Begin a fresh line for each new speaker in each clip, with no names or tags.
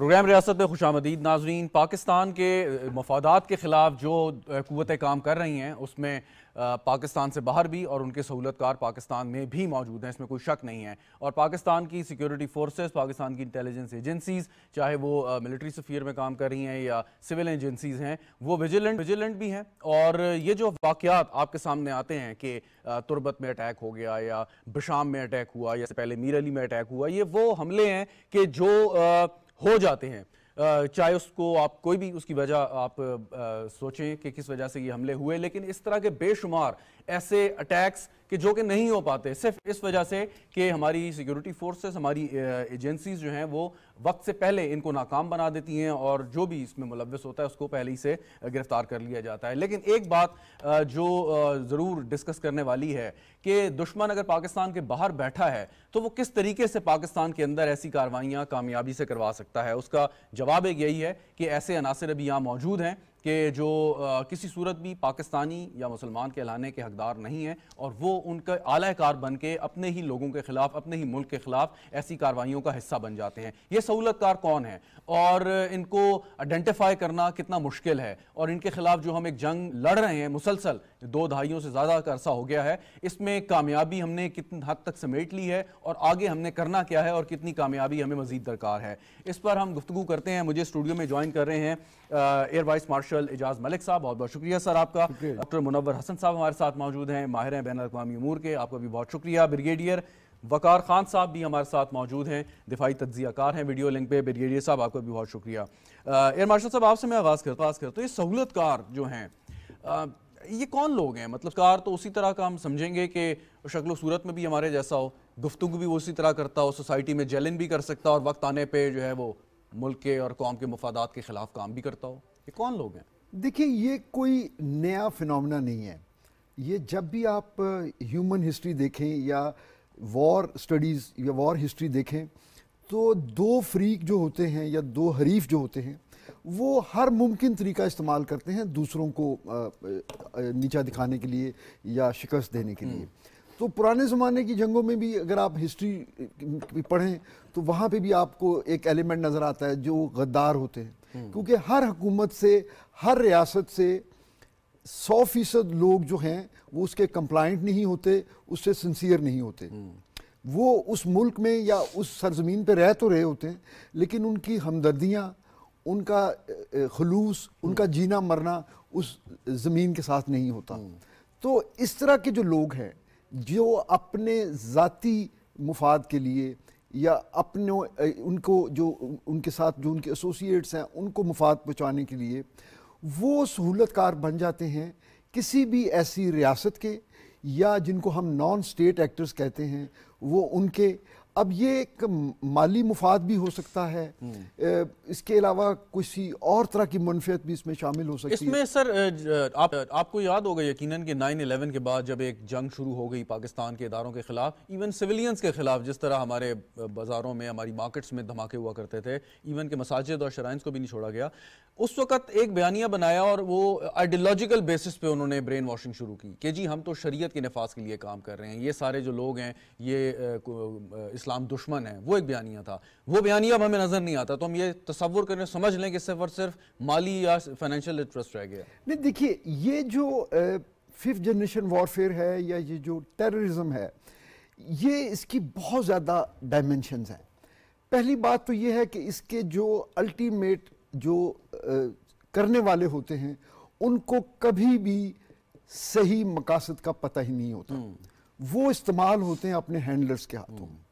Programme रियासत में खुश आमदीद नाजरीन पाकिस्तान के मफादात के ख़िलाफ़ जो कुतें काम कर रही हैं उसमें पाकिस्तान से बाहर भी और उनके सहूलतकार पाकिस्तान में भी मौजूद हैं इसमें कोई शक नहीं है और पाकिस्तान की सिक्योरिटी फोर्सेस पाकिस्तान की इंटेलिजेंस एजेंसीज चाहे वो मिलिट्री सफ़ीर में काम कर रही हैं या सिविल एजेंसीज हैं वो विजिलेंट विजिलेंट भी हैं और ये जो वाक़ात आपके सामने आते हैं कि तुरबत में अटैक हो गया या बशाम में अटैक हुआ या पहले मीर अली में अटैक हुआ ये वो हमले हैं कि जो हो जाते हैं चाहे उसको आप कोई भी उसकी वजह आप सोचें कि किस वजह से ये हमले हुए लेकिन इस तरह के बेशुमार ऐसे अटैक्स कि जो कि नहीं हो पाते सिर्फ इस वजह से कि हमारी सिक्योरिटी फोर्सेस हमारी एजेंसीज जो हैं वो वक्त से पहले इनको नाकाम बना देती हैं और जो भी इसमें मुलवस होता है उसको पहले ही से गिरफ्तार कर लिया जाता है लेकिन एक बात जो ज़रूर डिस्कस करने वाली है कि दुश्मन अगर पाकिस्तान के बाहर बैठा है तो वो किस तरीके से पाकिस्तान के अंदर ऐसी कार्रवाइयाँ कामयाबी से करवा सकता है उसका जवाब एक यही है कि ऐसे अनासर अभी यहाँ मौजूद हैं कि जो आ, किसी सूरत भी पाकिस्तानी या मुसलमान कहलाने के हकदार नहीं हैं और वो उनका आलाकार बन के अपने ही लोगों के ख़िलाफ़ अपने ही मुल्क के ख़िलाफ़ ऐसी कार्रवाइयों का हिस्सा बन जाते हैं ये सहूलतकार कौन है और इनको आइडेंटिफाई करना कितना मुश्किल है और इनके ख़िलाफ़ जो हम एक जंग लड़ रहे हैं मुसलसल दो दहाइयों से ज़्यादा का अरसा हो गया है इसमें कामयाबी हमने कितनी हद तक समेट ली है और आगे हमने करना क्या है और कितनी कामयाबी हमें मजीद दरकार है इस पर हम गुफ्तु करते हैं मुझे स्टूडियो में ज्वाइन कर रहे हैं air vice marshal Ejaz Malik साहब बहुत बहुत शुक्रिया सर आपका डॉक्टर मुनवर हसन साहब हमारे साथ मौजूद हैं माहिर हैं बैन अवी अमूर के आपका भी बहुत शुक्रिया ब्रिगेडियर वकार खान साहब भी हमारे साथ मौजूद हैं दिफाई तज्जियाकार हैं वीडियो लिंक पे ब्रिगेडियर साहब आपका भी बहुत शुक्रिया एयर मार्शल साहब आपसे मैं आगाज़ करता आगाज़ करता हूँ ये सहूलतकार जो हैं ये कौन लोग हैं मतलब कार तो उसी तरह का हम समझेंगे कि शक्ल सूरत में भी हमारे जैसा हो गुफ्तु भी वो उसी तरह करता हो सोसाइटी में जेलिन भी कर सकता हो और वक्त आने पर जो है वो मुल्क के और कौम के मफादात के ख़िलाफ़ काम भी करता हो ये कौन लोग हैं
देखिए ये कोई नया फिनमिना नहीं है ये जब भी आप ह्यूमन हिस्ट्री देखें या वॉर स्टडीज़ या वॉर हिस्ट्री देखें तो दो फ्रीक जो होते हैं या दो हरीफ जो होते हैं वो हर मुमकिन तरीका इस्तेमाल करते हैं दूसरों को नीचा दिखाने के लिए या शिकस्त देने के लिए हम्म। तो पुराने ज़माने की जंगों में भी अगर आप हिस्ट्री पढ़ें तो वहाँ पे भी आपको एक एलिमेंट नज़र आता है जो गद्दार होते हैं हम्म। क्योंकि हर हुकूमत से हर रियासत से सौ फीसद लोग जो हैं वो उसके कंप्लाइंट नहीं होते उससे सिंसियर नहीं होते हम्म। वो उस मुल्क में या उस सरजमीन पे रह तो रहे होते हैं लेकिन उनकी हमदर्दियाँ उनका खलूस उनका हम्म। जीना मरना उस ज़मीन के साथ नहीं होता हम्म। तो इस तरह के जो लोग हैं जो अपने ज़ाती मुफाद के लिए या अपने उनको जो उनके साथ जो उनके एसोसिएट्स हैं उनको मुफाद पहुँचाने के लिए वो सहूलत कार बन जाते हैं किसी भी ऐसी रियासत के या जिनको हम नॉन स्टेट एक्टर्स कहते हैं वो उनके अब ये एक माली मुफाद भी हो सकता है हम्म। इसके अलावा किसी और तरह की मनफियत भी इसमें शामिल हो सकती इसमें
है सर आप आपको याद होगा यकीनन कि नाइन अलेवन के बाद जब एक जंग शुरू हो गई पाकिस्तान के इदारों के खिलाफ इवन सिविलियंस के खिलाफ जिस तरह हमारे बाज़ारों में हमारी मार्केट्स में धमाके हुआ करते थे इवन के मसाजिद और शराइंस को भी नहीं छोड़ा गया उस वक्त एक बयानिया बनाया और वो आइडियोलॉजिकल बेसिस पे उन्होंने ब्रेन वॉशिंग शुरू की कि जी हम तो शरीयत के नफाज के लिए काम कर रहे हैं ये सारे जो लोग हैं ये इस्लाम दुश्मन है वो एक बयानिया था वो बयानिया अब हमें नज़र नहीं आता तो हम ये तस्वुर करें समझ लें कि सिर्फ और सिर्फ माली या फाइनेंशियल इंटरेस्ट रह गया
नहीं देखिए ये जो फिफ्थ जनरेशन वॉरफेयर है या ये जो टेररिज्म है ये इसकी बहुत ज़्यादा डायमेंशन है पहली बात तो ये है कि इसके जो अल्टीमेट जो आ, करने वाले होते हैं उनको कभी भी सही मकासद का पता ही नहीं होता हम्म। वो इस्तेमाल होते हैं अपने हैंडलर्स के हाथों में हम्म।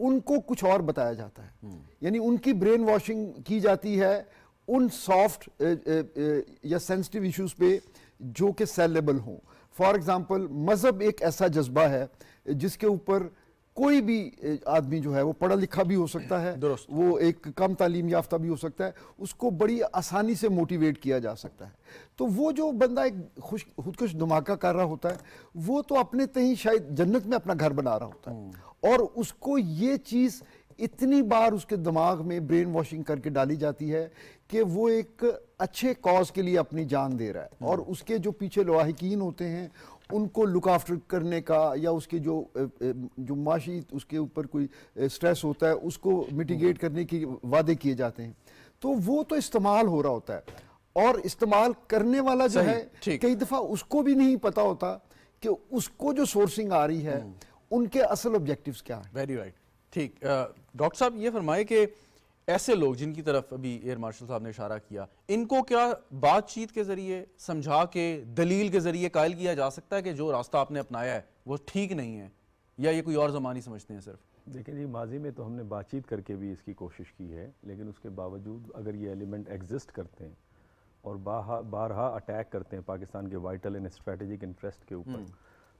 उनको कुछ और बताया जाता है हम्म। यानी उनकी ब्रेन वॉशिंग की जाती है उन सॉफ्ट या सेंसिटिव इश्यूज पे जो कि सेलेबल हों फॉर एग्जांपल मज़हब एक ऐसा जज्बा है जिसके ऊपर कोई भी आदमी जो है वो पढ़ा लिखा भी हो सकता है वो एक कम तालीम याफ्ता भी हो सकता है उसको बड़ी आसानी से मोटिवेट किया जा सकता है तो वो जो बंदा एक खुश खुदकुश धमाका कर रहा होता है वो तो अपने तहीं शायद जन्नत में अपना घर बना रहा होता है हम्म। और उसको ये चीज़ इतनी बार उसके दिमाग में ब्रेन वॉशिंग करके डाली जाती है कि वो एक अच्छे कॉज के लिए अपनी जान दे रहा है और हम्म। उसके जो पीछे लवाहकीन होते हैं उनको लुक आफ्टर करने का या उसके जो जो माशी उसके ऊपर कोई स्ट्रेस होता है उसको मिटिगेट हम्म। करने की वादे किए जाते हैं तो वो तो इस्तेमाल हो रहा होता है और इस्तेमाल करने वाला जो है कई दफ़ा उसको भी नहीं पता होता कि उसको जो सोर्सिंग आ रही है हम्म। उनके असल ऑब्जेक्टिव क्या है
वेरी राइट ठीक डॉक्टर साहब ये फरमाए कि ऐसे लोग जिनकी तरफ अभी एयर मार्शल साहब ने इशारा किया इनको क्या बातचीत के ज़रिए समझा के दलील के ज़रिए कायल किया जा सकता है कि जो रास्ता आपने अपनाया है वो ठीक नहीं है या ये कोई और ज़मानी समझते हैं सिर्फ
देखिए जी माजी में तो हमने बातचीत करके भी इसकी कोशिश की है लेकिन उसके बावजूद अगर ये एलिमेंट एग्जिस्ट करते हैं और बारहा अटैक करते हैं पाकिस्तान के वाइटल एंड स्ट्रेटेजिक इंटरेस्ट के ऊपर हम्म।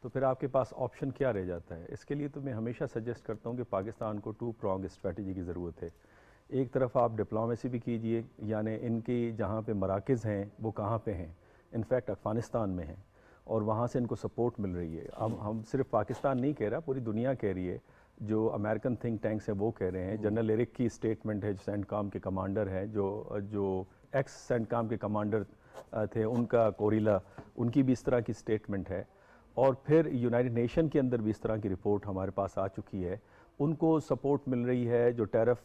तो फिर आपके पास ऑप्शन क्या रह जाता है इसके लिए तो मैं हमेशा सजेस्ट करता हूँ कि पाकिस्तान को टू प्रॉन्ग स्ट्रेटजी की ज़रूरत है एक तरफ आप डिप्लोमेसी भी कीजिए यानी इनकी जहाँ पे मराकज़ हैं वो कहाँ पे हैं इनफैक्ट अफ़गानिस्तान में हैं और वहाँ से इनको सपोर्ट मिल रही है अब हम सिर्फ पाकिस्तान नहीं कह रहा पूरी दुनिया कह रही है जो अमेरिकन थिंक टैंक्स हैं वो कह रहे हैं जनरल एरिक की स्टेटमेंट है जो सेंट काम के कमांडर हैं जो जो एक्स सेंट काम के कमांडर थे उनका कोरिला उनकी भी इस तरह की स्टेटमेंट है और फिर यूनाइटेड नेशन के अंदर भी इस तरह की रिपोर्ट हमारे पास आ चुकी है उनको सपोर्ट मिल रही है जो टैरफ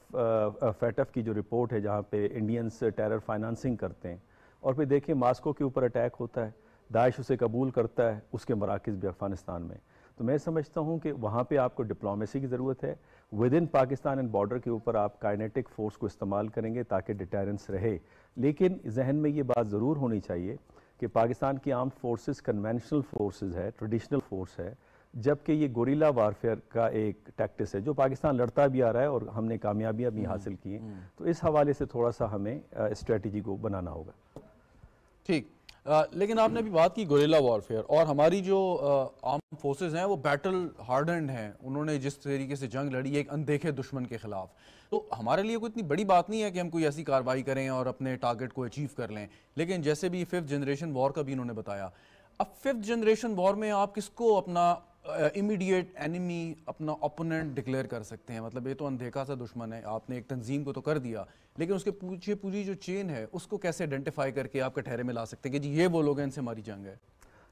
फैटफ की जो रिपोर्ट है जहाँ पे इंडियंस टेरर फाइनेंसिंग करते हैं और फिर देखिए मास्को के ऊपर अटैक होता है दाइश उसे कबूल करता है उसके मराकज़ भी अफ़गानिस्तान में तो मैं समझता हूँ कि वहाँ पर आपको डिप्लोमेसी की ज़रूरत है within Pakistan and border के ऊपर आप काइनेटिक फ़ोर्स को इस्तेमाल करेंगे ताकि डिटेरेंस रहे लेकिन जहन में ये बात ज़रूर होनी चाहिए कि पाकिस्तान की आर्म फोर्सेस कन्वेंशनल फोर्सेस है ट्रेडिशनल फोर्स है जबकि ये गोरीला वारफेयर का एक टैक्टिस है जो पाकिस्तान लड़ता भी आ रहा है और हमने कामयाबियाँ भी हम्म, हासिल की हैं हम्म। तो
इस हवाले से थोड़ा सा हमें
स्ट्रेटजी को बनाना होगा
ठीक लेकिन आपने अभी बात की गोरेला वॉरफेयर और हमारी जो आर्म फोर्सेस हैं वो बैटल हार्डेंड हैं उन्होंने जिस तरीके से जंग लड़ी एक अनदेखे दुश्मन के खिलाफ तो हमारे लिए कोई इतनी बड़ी बात नहीं है कि हम कोई ऐसी कार्रवाई करें और अपने टारगेट को अचीव कर लें लेकिन जैसे भी फिफ्थ जनरेशन वॉर का भी इन्होंने बताया अब फिफ्थ जनरेशन वॉर में आप किसको अपना इमीडिएट एनिमी अपना ओपोनेंट डिक्लेयर कर सकते हैं मतलब ये तो अनदेखा सा दुश्मन है आपने एक तंजीम को तो कर दिया लेकिन उसके पूछे पूरी जो चेन है उसको कैसे आइडेंटिफाई करके आपके ठहरे में ला सकते हैं कि जी ये वो लोग हैं इनसे हमारी जंग है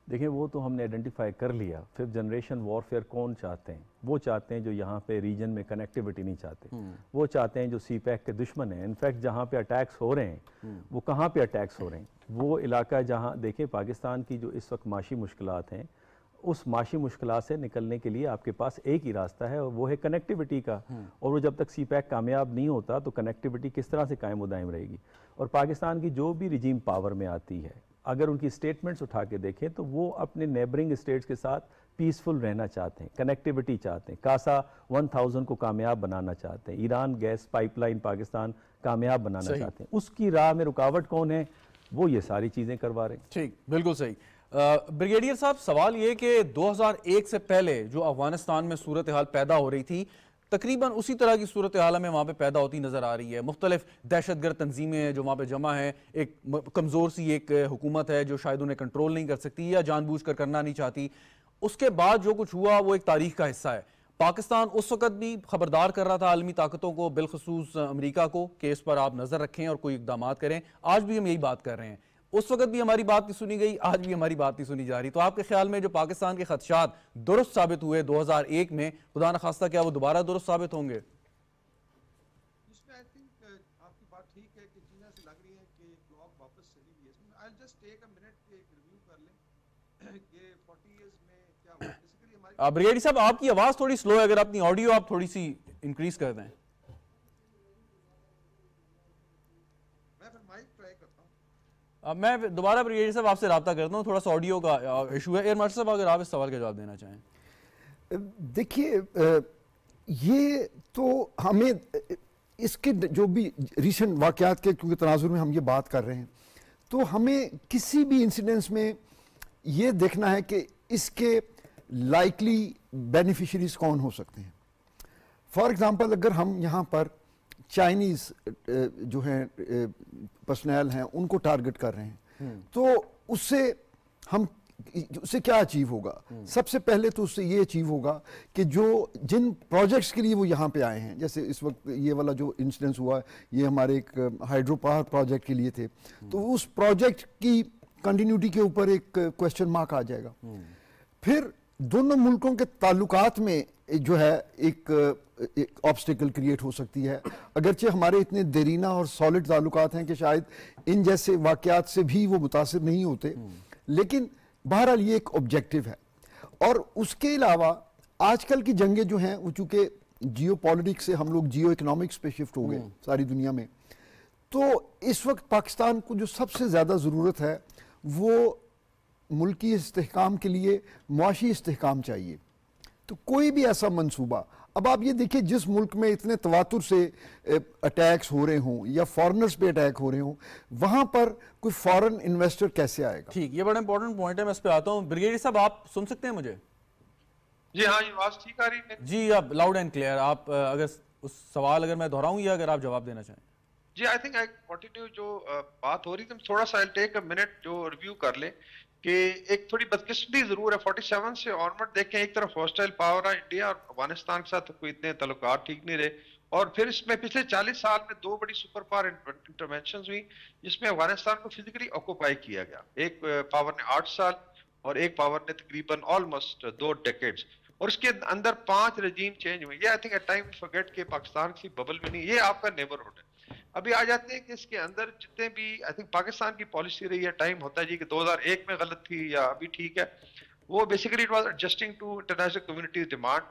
देखिए वो तो हमने आइडेंटिफाई कर लिया फिफ्थ जनरेशन वॉरफेयर कौन चाहते हैं वो चाहते हैं जो यहाँ पे रीजन में कनेक्टिविटी नहीं चाहते हम्म। वो चाहते हैं जो सी पैक के दुश्मन हैं इनफैक्ट जहाँ पे अटैक्स हो रहे हैं हम्म। वो कहाँ पे अटैक्स हो रहे हैं वो इलाका जहाँ देखें पाकिस्तान की जो इस वक्त माशी मुश्किल हैं उस माशी मुश्किल से निकलने के लिए आपके पास एक ही रास्ता है और वो है कनेक्टिविटी का हम्म। और वो जब तक सी पैक कामयाब नहीं होता तो कनेक्टिविटी किस तरह से कायम उदायम रहेगी और पाकिस्तान की जो भी रिजीम पावर में आती है अगर उनकी स्टेटमेंट्स उठा के देखें तो वो अपने नेबरिंग स्टेट्स के साथ पीसफुल रहना चाहते हैं कनेक्टिविटी चाहते हैं कासा 1000 को कामयाब बनाना चाहते हैं ईरान गैस पाइपलाइन पाकिस्तान कामयाब बनाना चाहते हैं उसकी राह में रुकावट कौन है वो ये सारी चीज़ें
करवा रहे हैं ठीक बिल्कुल सही ब्रिगेडियर साहब सवाल ये कि 2001 से पहले जो अफगानिस्तान में सूरत हाल पैदा हो रही थी तकरीबन उसी तरह की सूरत हाल हमें वहाँ पे पैदा होती नज़र आ रही है मुख्तलिफ दहशत गर्द तंजीमें जो वहाँ पे जमा हैं एक कमज़ोर सी एक हुकूमत है जो शायद उन्हें कंट्रोल नहीं कर सकती या जानबूझ कर करना नहीं चाहती उसके बाद जो कुछ हुआ वो एक तारीख का हिस्सा है पाकिस्तान उस वक्त भी खबरदार कर रहा था आलमी ताकतों को बिलखसूस अमरीका को कि इस पर आप नज़र रखें और कोई इकदाम करें आज भी हम यही बात कर रहे हैं उस वक्त भी हमारी बात नहीं सुनी गई आज भी हमारी बात नहीं सुनी जा रही तो आपके ख्याल में जो पाकिस्तान के खदशात दुरुस्त साबित हुए 2001 में खुदा न खास्ता क्या वो दोबारा दुरुस्त साबित होंगे uh, ब्रिगेडियर साहब आपकी आवाज़ थोड़ी स्लो है अगर अपनी ऑडियो आप थोड़ी सी इंक्रीज कर दें मैं दोबारा ब्रिगेडियर साहब आपसे रबा करता हूँ थोड़ा सा ऑडियो का इशू है एयर मार्शल साहब अगर आप इस सवाल का जवाब देना चाहें
देखिए ये तो हमें इसके जो भी रिसेंट वाक़ात के क्योंकि तनाजुर में हम ये बात कर रहे हैं तो हमें किसी भी इंसिडेंस में ये देखना है कि इसके लाइकली बेनिफिशरीज कौन हो सकते हैं फॉर एग्ज़ाम्पल अगर हम यहाँ पर चाइनीज़ uh, uh, जो हैं पर्सनल uh, हैं उनको टारगेट कर रहे हैं हम्म। तो उससे हम उससे क्या अचीव होगा हम्म। सबसे पहले तो उससे ये अचीव होगा कि जो जिन प्रोजेक्ट्स के लिए वो यहाँ पे आए हैं जैसे इस वक्त ये वाला जो इंसिडेंस हुआ ये हमारे एक हाइड्रो पावर प्रोजेक्ट के लिए थे हम्म। तो उस प्रोजेक्ट की कंटिन्यूटी के ऊपर एक क्वेश्चन मार्क आ जाएगा फिर दोनों मुल्कों के ताल्लुकात में जो है एक ऑब्स्टिकल क्रिएट हो सकती है अगरचे हमारे इतने देरीना और सॉलिड ताल्लुकात हैं कि शायद इन जैसे वाक़ात से भी वो मुतासर नहीं होते लेकिन बहरहाल ये एक ऑब्जेक्टिव है और उसके अलावा आजकल की जंगें जो हैं वो चूँकि जियो से हम लोग जियो इकनॉमिक्स पर शिफ्ट हो गए हम्म। सारी दुनिया में तो इस वक्त पाकिस्तान को जो सबसे ज़्यादा ज़रूरत है वो मुल्की इसकाम के लिए मुआशी इसकाम चाहिए तो कोई भी ऐसा मनसूबा अब आप ये देखिए जिस मुल्क में इतने तवातुर से अटैक्स हो रहे हों या फॉरेनर्स पे अटैक हो रहे हों वहाँ पर कोई फॉरेन इन्वेस्टर कैसे आएगा
ठीक ये बड़ा इंपॉर्टेंट पॉइंट है मैं इस पर आता हूँ ब्रिगेडियर साहब आप सुन सकते हैं मुझे
जी हाँ आवाज़ ठीक आ रही है
जी आप लाउड एंड क्लियर आप अगर उस सवाल अगर मैं दोहराऊँ या अगर आप जवाब देना चाहें
जी आई थिंक आई कंटिन्यू जो बात हो रही थी थोड़ा सा टेक अ मिनट जो रिव्यू कर ले कि एक थोड़ी बदकिस्मती जरूर है फोर्टी सेवन से ऑनवर्ड देखें एक तरफ हॉस्टाइल पावर है इंडिया और अफगानिस्तान के साथ कोई इतने तल्लक ठीक नहीं रहे और फिर इसमें पिछले 40 साल में दो बड़ी सुपर पावर इंटरवेंशन हुई जिसमें अफगानिस्तान को फिजिकली ऑक्यूपाई किया गया एक पावर ने आठ साल और एक पावर ने तकरीबन ऑलमोस्ट दो डेकेड्स और उसके अंदर पांच रजीम चेंज हुए ये आई थिंक टाइम फॉरगेट के पाकिस्तान की बबल में नहीं ये आपका नेबरहुड है अभी आ जाते हैं कि इसके अंदर जितने भी आई थिंक पाकिस्तान की पॉलिसी रही है टाइम होता है जी कि 2001 में गलत थी या अभी ठीक है वो basically it was adjusting to international communities demand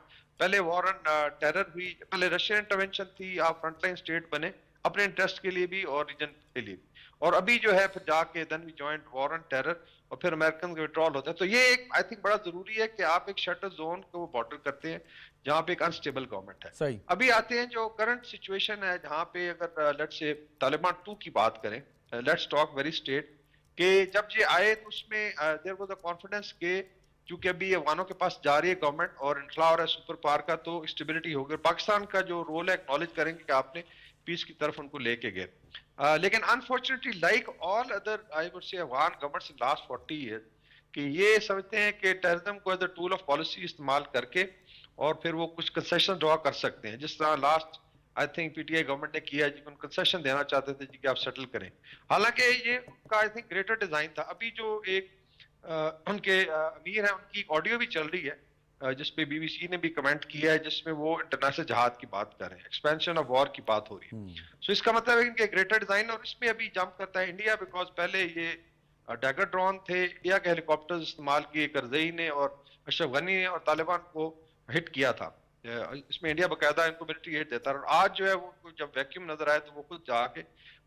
पहले वॉर ऑन टेरर हुई पहले रशियन इंटरवेंशन थी आप फ्रंटलाइन स्टेट बने अपने इंटरेस्ट के लिए भी और रीजन के लिए भी और अभी जो है फिर जाके then we joint war on terror और फिर अमेरिकन का विड्रॉल होता है तो ये एक आई थिंक बड़ा जरूरी है कि आप एक शटर जोन को बॉर्डर करते हैं जहाँ पे एक अनस्टेबल गवर्नमेंट है सही। अभी आते हैं जो करंट सिचुएशन है जहाँ पे अगर लेट से तालिबान टू की बात करें लेट्स टॉक वेरी स्टेट के जब ये आए तो उसमें देर वॉज अ कॉन्फिडेंस के क्योंकि अभी अफगानों के पास जा रही है गवर्नमेंट और इंखला और सुपर पावर का तो स्टेबिलिटी होगी पाकिस्तान का जो रोल है एक्नोलेज करेंगे कि आपने पीस की तरफ उनको लेके गए लेकिन unfortunately like all other I would say Afghan governments in last forty year कि ये समझते हैं कि टेररिज्म को as a tool of policy इस्तेमाल करके और फिर वो कुछ कंसेशन ड्रॉ कर सकते हैं जिस तरह last I think PTI government ने किया जी उनको कंसेशन देना चाहते थे जी कि आप सेटल करें हालांकि ये उनका आई थिंक ग्रेटर डिजाइन था अभी जो एक आ, उनके अमीर है उनकी ऑडियो भी चल रही है जिस पे बीबीसी ने भी कमेंट किया है जिसमें वो इंटरनेशनल जहाज की बात कर रहे हैं एक्सपेंशन ऑफ वॉर की बात हो रही है सो हम्म। so इसका मतलब है ग्रेटर डिजाइन और इसमें अभी जंप करता है इंडिया बिकॉज पहले ये डैगर ड्रोन थे इंडिया के हेलीकॉप्टर इस्तेमाल किए करजई ने और अशरफ गनी ने और तालिबान को हिट किया था इसमें इंडिया बाकायदा इनको मिलिट्री एड देता है और आज जो है वो जब वैक्यूम नजर आया तो वो खुद जाके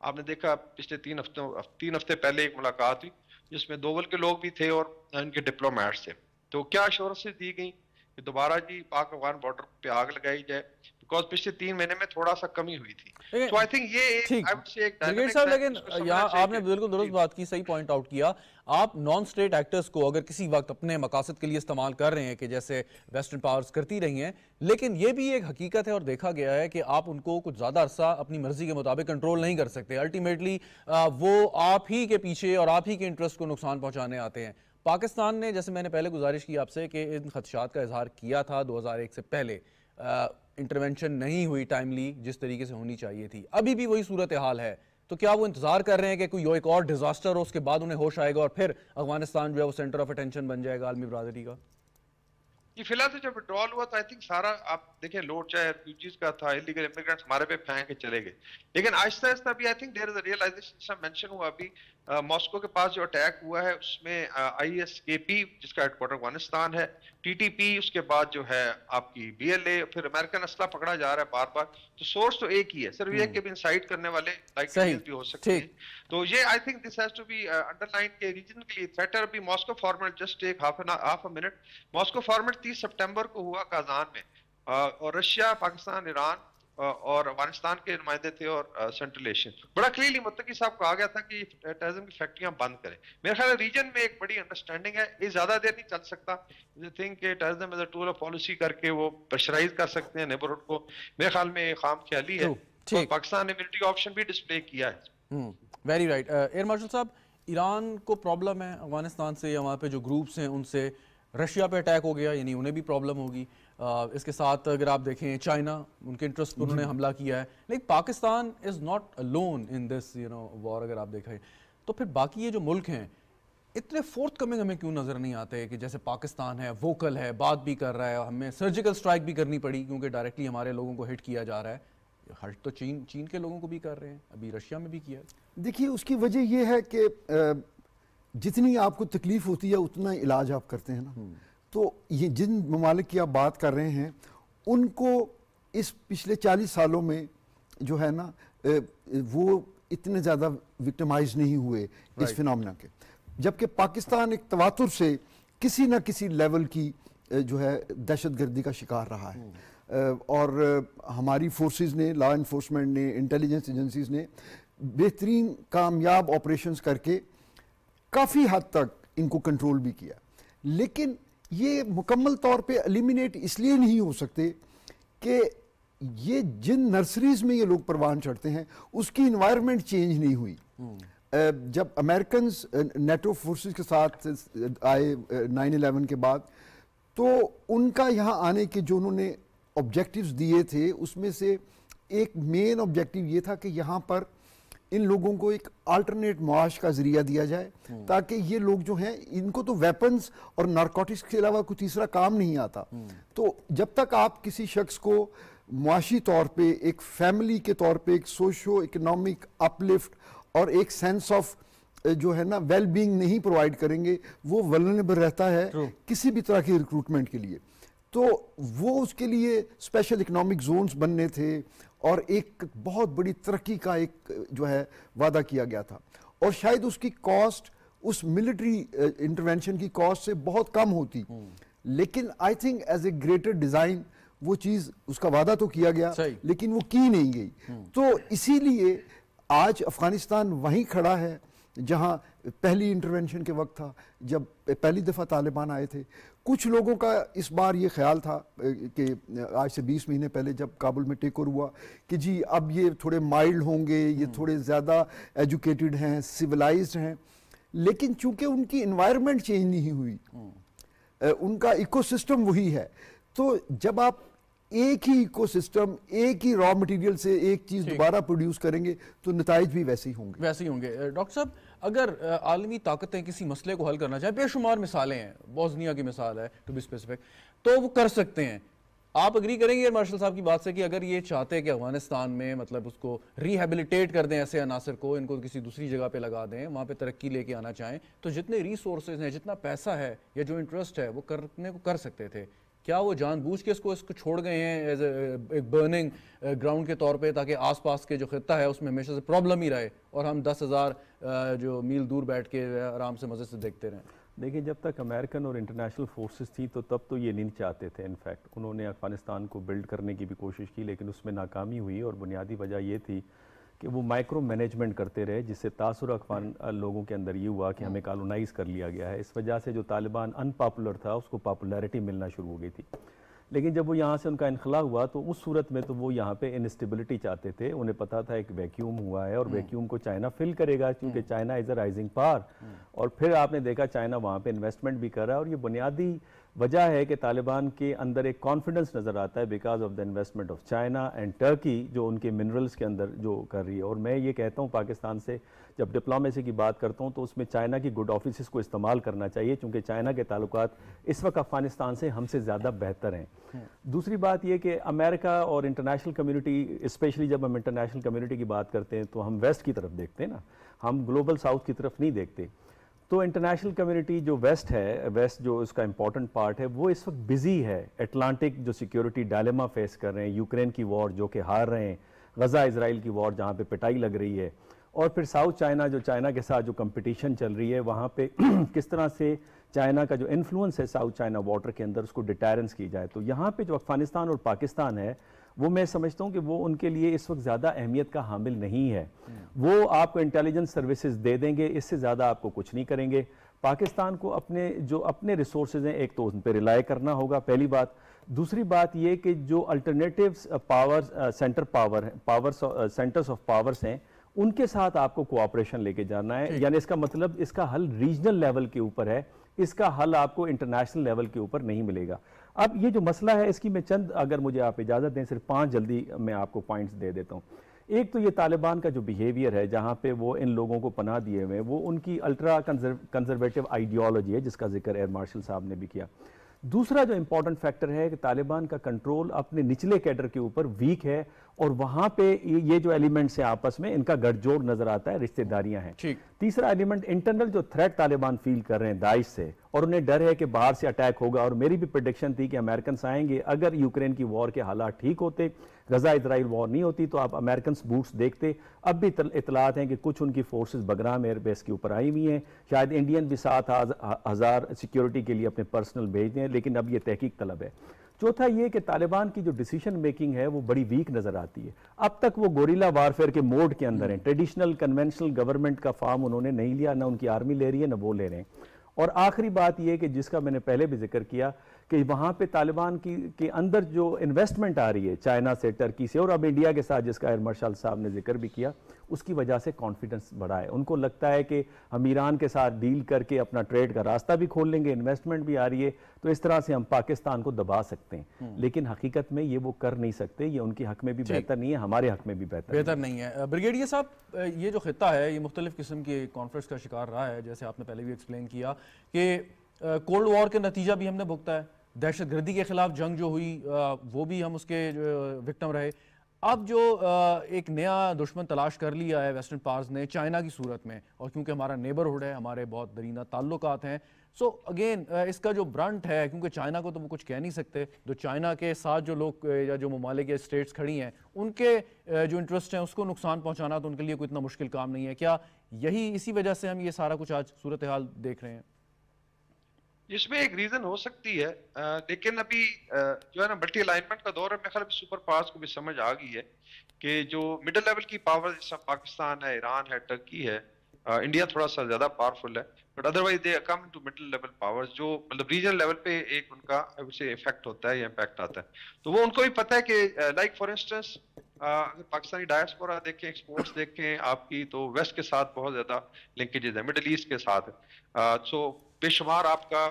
आपने देखा पिछले तीन हफ्तों तीन हफ्ते पहले एक मुलाकात हुई जिसमें दोवल के लोग भी थे और इनके डिप्लोमेट्स थे तो क्या अश्योरेंसेज दी गई कि दोबारा जी पाक अफगान बॉर्डर पे आग लगाई जाए बिकॉज पिछले तीन महीने में थोड़ा सा कमी हुई थी तो आई थिंक ये एक
साहब लेकिन यहाँ आपने बिल्कुल दुरुस्त बात की सही पॉइंट आउट किया आप नॉन स्टेट एक्टर्स को अगर किसी वक्त अपने मकासद के लिए इस्तेमाल कर रहे हैं कि जैसे वेस्टर्न पावर्स करती रही हैं लेकिन ये भी एक हकीकत है और देखा गया है कि आप उनको कुछ ज़्यादा अरसा अपनी मर्जी के मुताबिक कंट्रोल नहीं कर सकते अल्टीमेटली वो आप ही के पीछे और आप ही के इंटरेस्ट को नुकसान पहुँचाने आते हैं पाकिस्तान ने जैसे मैंने पहले गुजारिश की आपसे कि इन खदशात का इजहार किया था 2001 से पहले इंटरवेंशन नहीं हुई टाइमली जिस तरीके से होनी चाहिए थी अभी भी वही सूरत हाल है तो क्या वो इंतजार कर रहे हैं कि कोई एक और डिजास्टर हो उसके बाद उन्हें होश आएगा और फिर अफगानिस्तान जो है वो सेंटर ऑफ अटेंशन बन जाएगा आलमी बरदरी का
ये फिलहाल से तो जब विड्रॉल हुआ था आई थिंक सारा आप देखें लोड चाहे रिफ्यूजीज का था इलीगल इमिग्रेंट्स हमारे पे फेंक के चले गए लेकिन आहिस्ता आहिस्ता अभी I think there is a realization mention हुआ अभी मॉस्को के पास जो अटैक हुआ है उसमें आई एस के पी जिसका हेडक्वार्टर अफगानिस्तान है टी टी पी उसके बाद जो है आपकी बी एल ए फिर अमेरिकन असला पकड़ा जा रहा है बार बार तो सोर्स तो एक ही है सिर्फ ये कि इंसाइट करने वाले लाइक भी हो सकते हैं तो ये I think this has to be underline के रीजन के लिए थ्रेटर अभी मॉस्को फॉर्मेट जस्ट एक half an half a minute Moscow format तीस सितंबर को हुआ काजान में और रशिया पाकिस्तान ईरान और अफगानिस्तान के नुमाइंदे थे और सेंट्रल एशियन बड़ा क्लियरली मतलब साहब को आ गया था कि टेरिज्म की फैक्ट्रियां बंद करें मेरे ख्याल रीजन में एक बड़ी अंडरस्टैंडिंग है ये ज्यादा देर नहीं चल सकता think terrorism as a tool of policy करके वो प्रेशराइज कर सकते हैं नेबरहुड को मेरे ख्याल में खाम ख्याली है पाकिस्तान ने मिलिट्री ऑप्शन भी डिस्प्ले किया
है वेरी राइट एयर मार्शल साहब ईरान को प्रॉब्लम है अफगानिस्तान से या वहाँ पे जो ग्रुप्स हैं उनसे रशिया पे अटैक हो गया यानी उन्हें भी प्रॉब्लम होगी Uh, इसके साथ अगर आप देखें चाइना उनके इंटरेस्ट पर उन्होंने हमला किया है लेकिन Pakistan is not alone in this you know war अगर आप देखें तो फिर बाकी ये जो मुल्क हैं इतने फोर्थ कमिंग हमें क्यों नज़र नहीं आते कि जैसे पाकिस्तान है वोकल है बात भी कर रहा है हमें सर्जिकल स्ट्राइक भी करनी पड़ी क्योंकि डायरेक्टली हमारे लोगों को हिट किया जा रहा है हट तो चीन चीन के लोगों को भी कर रहे हैं अभी रशिया में भी किया
देखिए उसकी वजह यह है कि जितनी आपको तकलीफ होती है उतना इलाज आप करते हैं ना हम्म। तो ये जिन ममालिक की आप बात कर रहे हैं उनको इस पिछले चालीस सालों में जो है ना वो इतने ज़्यादा विक्टिमाइज नहीं हुए इस फिनमिना के जबकि पाकिस्तान एक तवातुर से किसी ना किसी लेवल की जो है दहशत गर्दी का शिकार रहा है hmm. और हमारी फोर्सेस ने लॉ इन्फोर्समेंट ने इंटेलिजेंस एजेंसीज ने बेहतरीन कामयाब ऑपरेशंस करके काफ़ी हद तक इनको कंट्रोल भी किया लेकिन ये मुकम्मल तौर पे एलिमिनेट इसलिए नहीं हो सकते कि ये जिन नर्सरीज में ये लोग परवान चढ़ते हैं उसकी इन्वायरमेंट चेंज नहीं हुई हम्म। जब अमेरिकन नेटो फोर्सेस के साथ आए नाइन इलेवन के बाद तो उनका यहाँ आने के जो उन्होंने ऑब्जेक्टिव्स दिए थे उसमें से एक मेन ऑब्जेक्टिव ये था कि यहाँ पर इन लोगों को एक अल्टरनेट मुआश का जरिया दिया जाए हम्म। ताकि ये लोग जो हैं इनको तो वेपन्स और नारकोटिक्स के अलावा कोई तीसरा काम नहीं आता हम्म। तो जब तक आप किसी शख्स को मुआशी तौर पे एक फैमिली के तौर पे एक सोशो इकोनॉमिक अपलिफ्ट और एक सेंस ऑफ जो है ना वेल बींग नहीं प्रोवाइड करेंगे वो वलनेबल रहता है किसी भी तरह के रिक्रूटमेंट के लिए तो वो उसके लिए स्पेशल इकोनॉमिक जोन्स बनने थे और एक बहुत बड़ी तरक्की का एक जो है वादा किया गया था और शायद उसकी कॉस्ट उस मिलिट्री इंटरवेंशन की कॉस्ट से बहुत कम होती हम्म। लेकिन I think as a greater design वो चीज़ उसका वादा तो किया गया लेकिन वो की नहीं गई हम्म। तो इसीलिए आज अफगानिस्तान वहीं खड़ा है जहाँ पहली इंटरवेंशन के वक्त था जब पहली दफ़ा तालिबान आए थे कुछ लोगों का इस बार ये ख्याल था कि आज से 20 महीने पहले जब काबुल में टेक ओवर हुआ कि जी अब ये थोड़े माइल्ड होंगे ये हम्म। थोड़े ज़्यादा एजुकेटेड हैं सिविलाइज्ड हैं लेकिन चूंकि उनकी इन्वायरमेंट चेंज नहीं हुई हम्म। उनका इकोसिस्टम वही है तो जब आप एक ही इकोसिस्टम एक ही रॉ मटेरियल से एक चीज़ दोबारा प्रोड्यूस करेंगे तो नतज भी वैसे ही होंगे
वैसे ही होंगे डॉक्टर साहब अगर आलमी ताकतें किसी मसले को हल करना चाहें बेशुमार मिसालें हैं बोजनिया की मिसाल है टू बी स्पेसिफिक तो वो कर सकते हैं आप अग्री करेंगे यार मार्शल साहब की बात से कि अगर ये चाहते हैं कि अफगानिस्तान में मतलब उसको रिहेबिलिटेट कर दें ऐसे अनासर को इनको किसी दूसरी जगह पे लगा दें वहाँ पे तरक्की लेके आना चाहें तो जितने रिसोर्सेज हैं जितना पैसा है या जो इंटरेस्ट है वो करने को कर सकते थे क्या वो जानबूझ के इसको इसको छोड़ गए हैं एज एक बर्निंग ग्राउंड uh, के तौर पे ताकि आसपास के जो खत्ता है उसमें हमेशा से प्रॉब्लम ही रहे और हम दस हज़ार uh, जो मील दूर बैठ के uh, आराम से मज़े से देखते रहें देखिए जब तक अमेरिकन और इंटरनेशनल फोर्सेस थी तो तब तो ये नहीं चाहते थे
इनफैक्ट उन्होंने अफगानिस्तान को बिल्ड करने की भी कोशिश की लेकिन उसमें नाकामी हुई और बुनियादी वजह ये थी कि वो माइक्रो मैनेजमेंट करते रहे जिससे तासर अखवान लोगों के अंदर ये हुआ कि हमें कॉलोनाइज कर लिया गया है इस वजह से जो तालिबान अनपॉपुलर था उसको पॉपुलैरिटी मिलना शुरू हो गई थी लेकिन जब वो यहाँ से उनका इनखला हुआ तो उस सूरत में तो वो यहाँ पे इनस्टेबिलिटी चाहते थे उन्हें पता था एक वैक्यूम हुआ है और वैक्यूम हम्म। को चाइना फिल करेगा क्योंकि China is a rising power और फिर आपने देखा चाइना वहाँ पे इन्वेस्टमेंट भी कर रहा है और ये बुनियादी वजह है कि तालिबान के अंदर एक कॉन्फिडेंस नज़र आता है because of the investment of China and Turkey जो उनके मिनरल्स के अंदर जो कर रही है और मैं ये कहता हूँ पाकिस्तान से जब डिप्लोमेसी की बात करता हूँ तो उसमें चाइना की गुड ऑफिस को इस्तेमाल करना चाहिए चूँकि चाइना के ताल्लुक इस वक्त अफ़गानिस्तान से हमसे ज़्यादा बेहतर हैं हम्म। दूसरी बात यह कि अमेरिका और इंटरनेशनल कम्यूनिटी इस्पेशली जब हम इंटरनेशनल कम्यूनिटी की बात करते हैं तो हम वेस्ट की तरफ देखते हैं ना हम ग्लोबल साउथ की तरफ नहीं देखते तो इंटरनेशनल कम्युनिटी जो वेस्ट है वेस्ट जो उसका इंपॉर्टेंट पार्ट है वो इस वक्त बिजी है अटलांटिक जो सिक्योरिटी डायलेमा फेस कर रहे हैं यूक्रेन की वॉर जो कि हार रहे हैं गज़ा इसराइल की वॉर जहाँ पे पिटाई लग रही है और फिर साउथ चाइना जो चाइना के साथ जो कंपटीशन चल रही है वहाँ पे किस तरह से चाइना का जो इन्फ्लुएंस है साउथ चाइना वाटर के अंदर उसको डिटेरेंस की जाए तो यहाँ पे जो अफगानिस्तान और पाकिस्तान है वो मैं समझता हूँ कि वो उनके लिए इस वक्त ज़्यादा अहमियत का हामिल नहीं है हम्म। वो आपको इंटेलिजेंस सर्विसेज दे देंगे इससे ज़्यादा आपको कुछ नहीं करेंगे पाकिस्तान को अपने जो अपने रिसोर्स हैं एक तो उन पर रिलाय करना होगा पहली बात दूसरी बात ये कि जो alternative power centre power power centres of powers हैं उनके साथ आपको कोऑपरेशन लेके जाना है यानी इसका मतलब इसका हल रीजनल लेवल के ऊपर है इसका हल आपको इंटरनेशनल लेवल के ऊपर नहीं मिलेगा अब ये जो मसला है इसकी मैं चंद अगर मुझे आप इजाज़त दें सिर्फ पाँच जल्दी मैं आपको पॉइंट्स दे देता हूँ एक तो ये तालिबान का जो बिहेवियर है जहाँ पे वो इन लोगों को पनाह दिए हुए हैं वो उनकी अल्ट्रा कंजर्वेटिव आइडियोलॉजी है जिसका जिक्र एयर मार्शल साहब ने भी किया दूसरा जो इंपॉर्टेंट फैक्टर है कि तालिबान का कंट्रोल अपने निचले कैडर के ऊपर वीक है और वहां पे ये जो एलिमेंट्स हैं आपस में इनका गठजोड़ नजर आता है रिश्तेदारियां हैं तीसरा एलिमेंट इंटरनल जो थ्रेट तालिबान फील कर रहे हैं दाइश से और उन्हें डर है कि बाहर से अटैक होगा और मेरी भी प्रडिक्शन थी कि अमेरिकन आएंगे अगर यूक्रेन की वॉर के हालात ठीक होते गजा इसराइल वॉर नहीं होती तो आप अमेरिकन बूट्स देखते अब भी इतलात हैं कि कुछ उनकी फोर्स बगराम एयरबेस के ऊपर आई हुई हैं शायद इंडियन भी सात हज़ार सिक्योरिटी के लिए अपने पर्सनल भेज दें लेकिन अब ये तहकीक तलब है चौथा ये कि तालिबान की जो डिसीजन मेकिंग है वो बड़ी वीक नज़र आती है अब तक वो गोरीला वारफेयर के मोड के अंदर हैं हम्म। ट्रेडिशनल कन्वेंशनल गवर्नमेंट का फॉर्म उन्होंने नहीं लिया ना उनकी आर्मी ले रही है ना वो ले रहे हैं और आखिरी बात यह कि जिसका मैंने पहले भी जिक्र किया कि वहाँ पे तालिबान की के अंदर जो इन्वेस्टमेंट आ रही है चाइना से टर्की से और अब इंडिया के साथ जिसका एयर मार्शल साहब ने जिक्र भी किया उसकी वजह से कॉन्फिडेंस बढ़ा है उनको लगता है कि हम ईरान के साथ डील करके अपना ट्रेड का रास्ता भी खोल लेंगे इन्वेस्टमेंट भी आ रही है तो इस तरह से हम पाकिस्तान को दबा सकते हैं हम्म। लेकिन हकीकत में ये वो कर नहीं सकते ये उनके हक में भी बेहतर नहीं है हमारे हक में भी बेहतर बेहतर
नहीं है ब्रिगेडियर साहब ये जो खत्ता है ये मुख्तलिफ किस्म के कॉन्फ्लिक्ट का शिकार रहा है जैसे आपने पहले भी एक्सप्लेन किया कि कोल्ड वॉर के नतीजा भी हमने भुगता है दहशत गर्दी के ख़िलाफ़ जंग जो हुई वो भी हम उसके विक्टम रहे अब जो एक नया दुश्मन तलाश कर लिया है वेस्टर्न पार्स ने चाइना की सूरत में और क्योंकि हमारा नेबरहुड है हमारे बहुत दरीना ताल्लुक हैं सो अगेन इसका जो ब्रंट है क्योंकि चाइना को तो वो कुछ कह नहीं सकते जो तो चाइना के साथ जो लोग या जो ममालिक स्टेट्स खड़ी हैं उनके जो इंटरेस्ट हैं उसको नुकसान पहुँचाना तो उनके लिए कोई इतना मुश्किल काम नहीं है क्या यही इसी वजह से हम ये सारा कुछ आज सूरत हाल
देख रहे हैं
इसमें एक रीजन हो सकती है आ, लेकिन अभी आ, जो है ना मल्टी अलाइनमेंट का दौर है मेरे ख्याल सुपर पावर्स को भी समझ आ गई है कि जो मिडिल लेवल की पावर जैसा पाकिस्तान है ईरान है टर्की है आ, इंडिया थोड़ा सा ज्यादा पावरफुल है but otherwise they come to middle level powers जो मतलब रीजनल लेवल पे एक उनका उसे इफेक्ट होता है या इम्पैक्ट आता है तो वो उनको भी पता है कि लाइक फॉर इंस्टेंस अगर पाकिस्तानी डायस्पोरा देखें एक्सपोर्ट्स देखें आपकी तो वेस्ट के साथ बहुत ज्यादा लिंकेजेज है मिडल ईस्ट के साथ सो बेशुमार आपका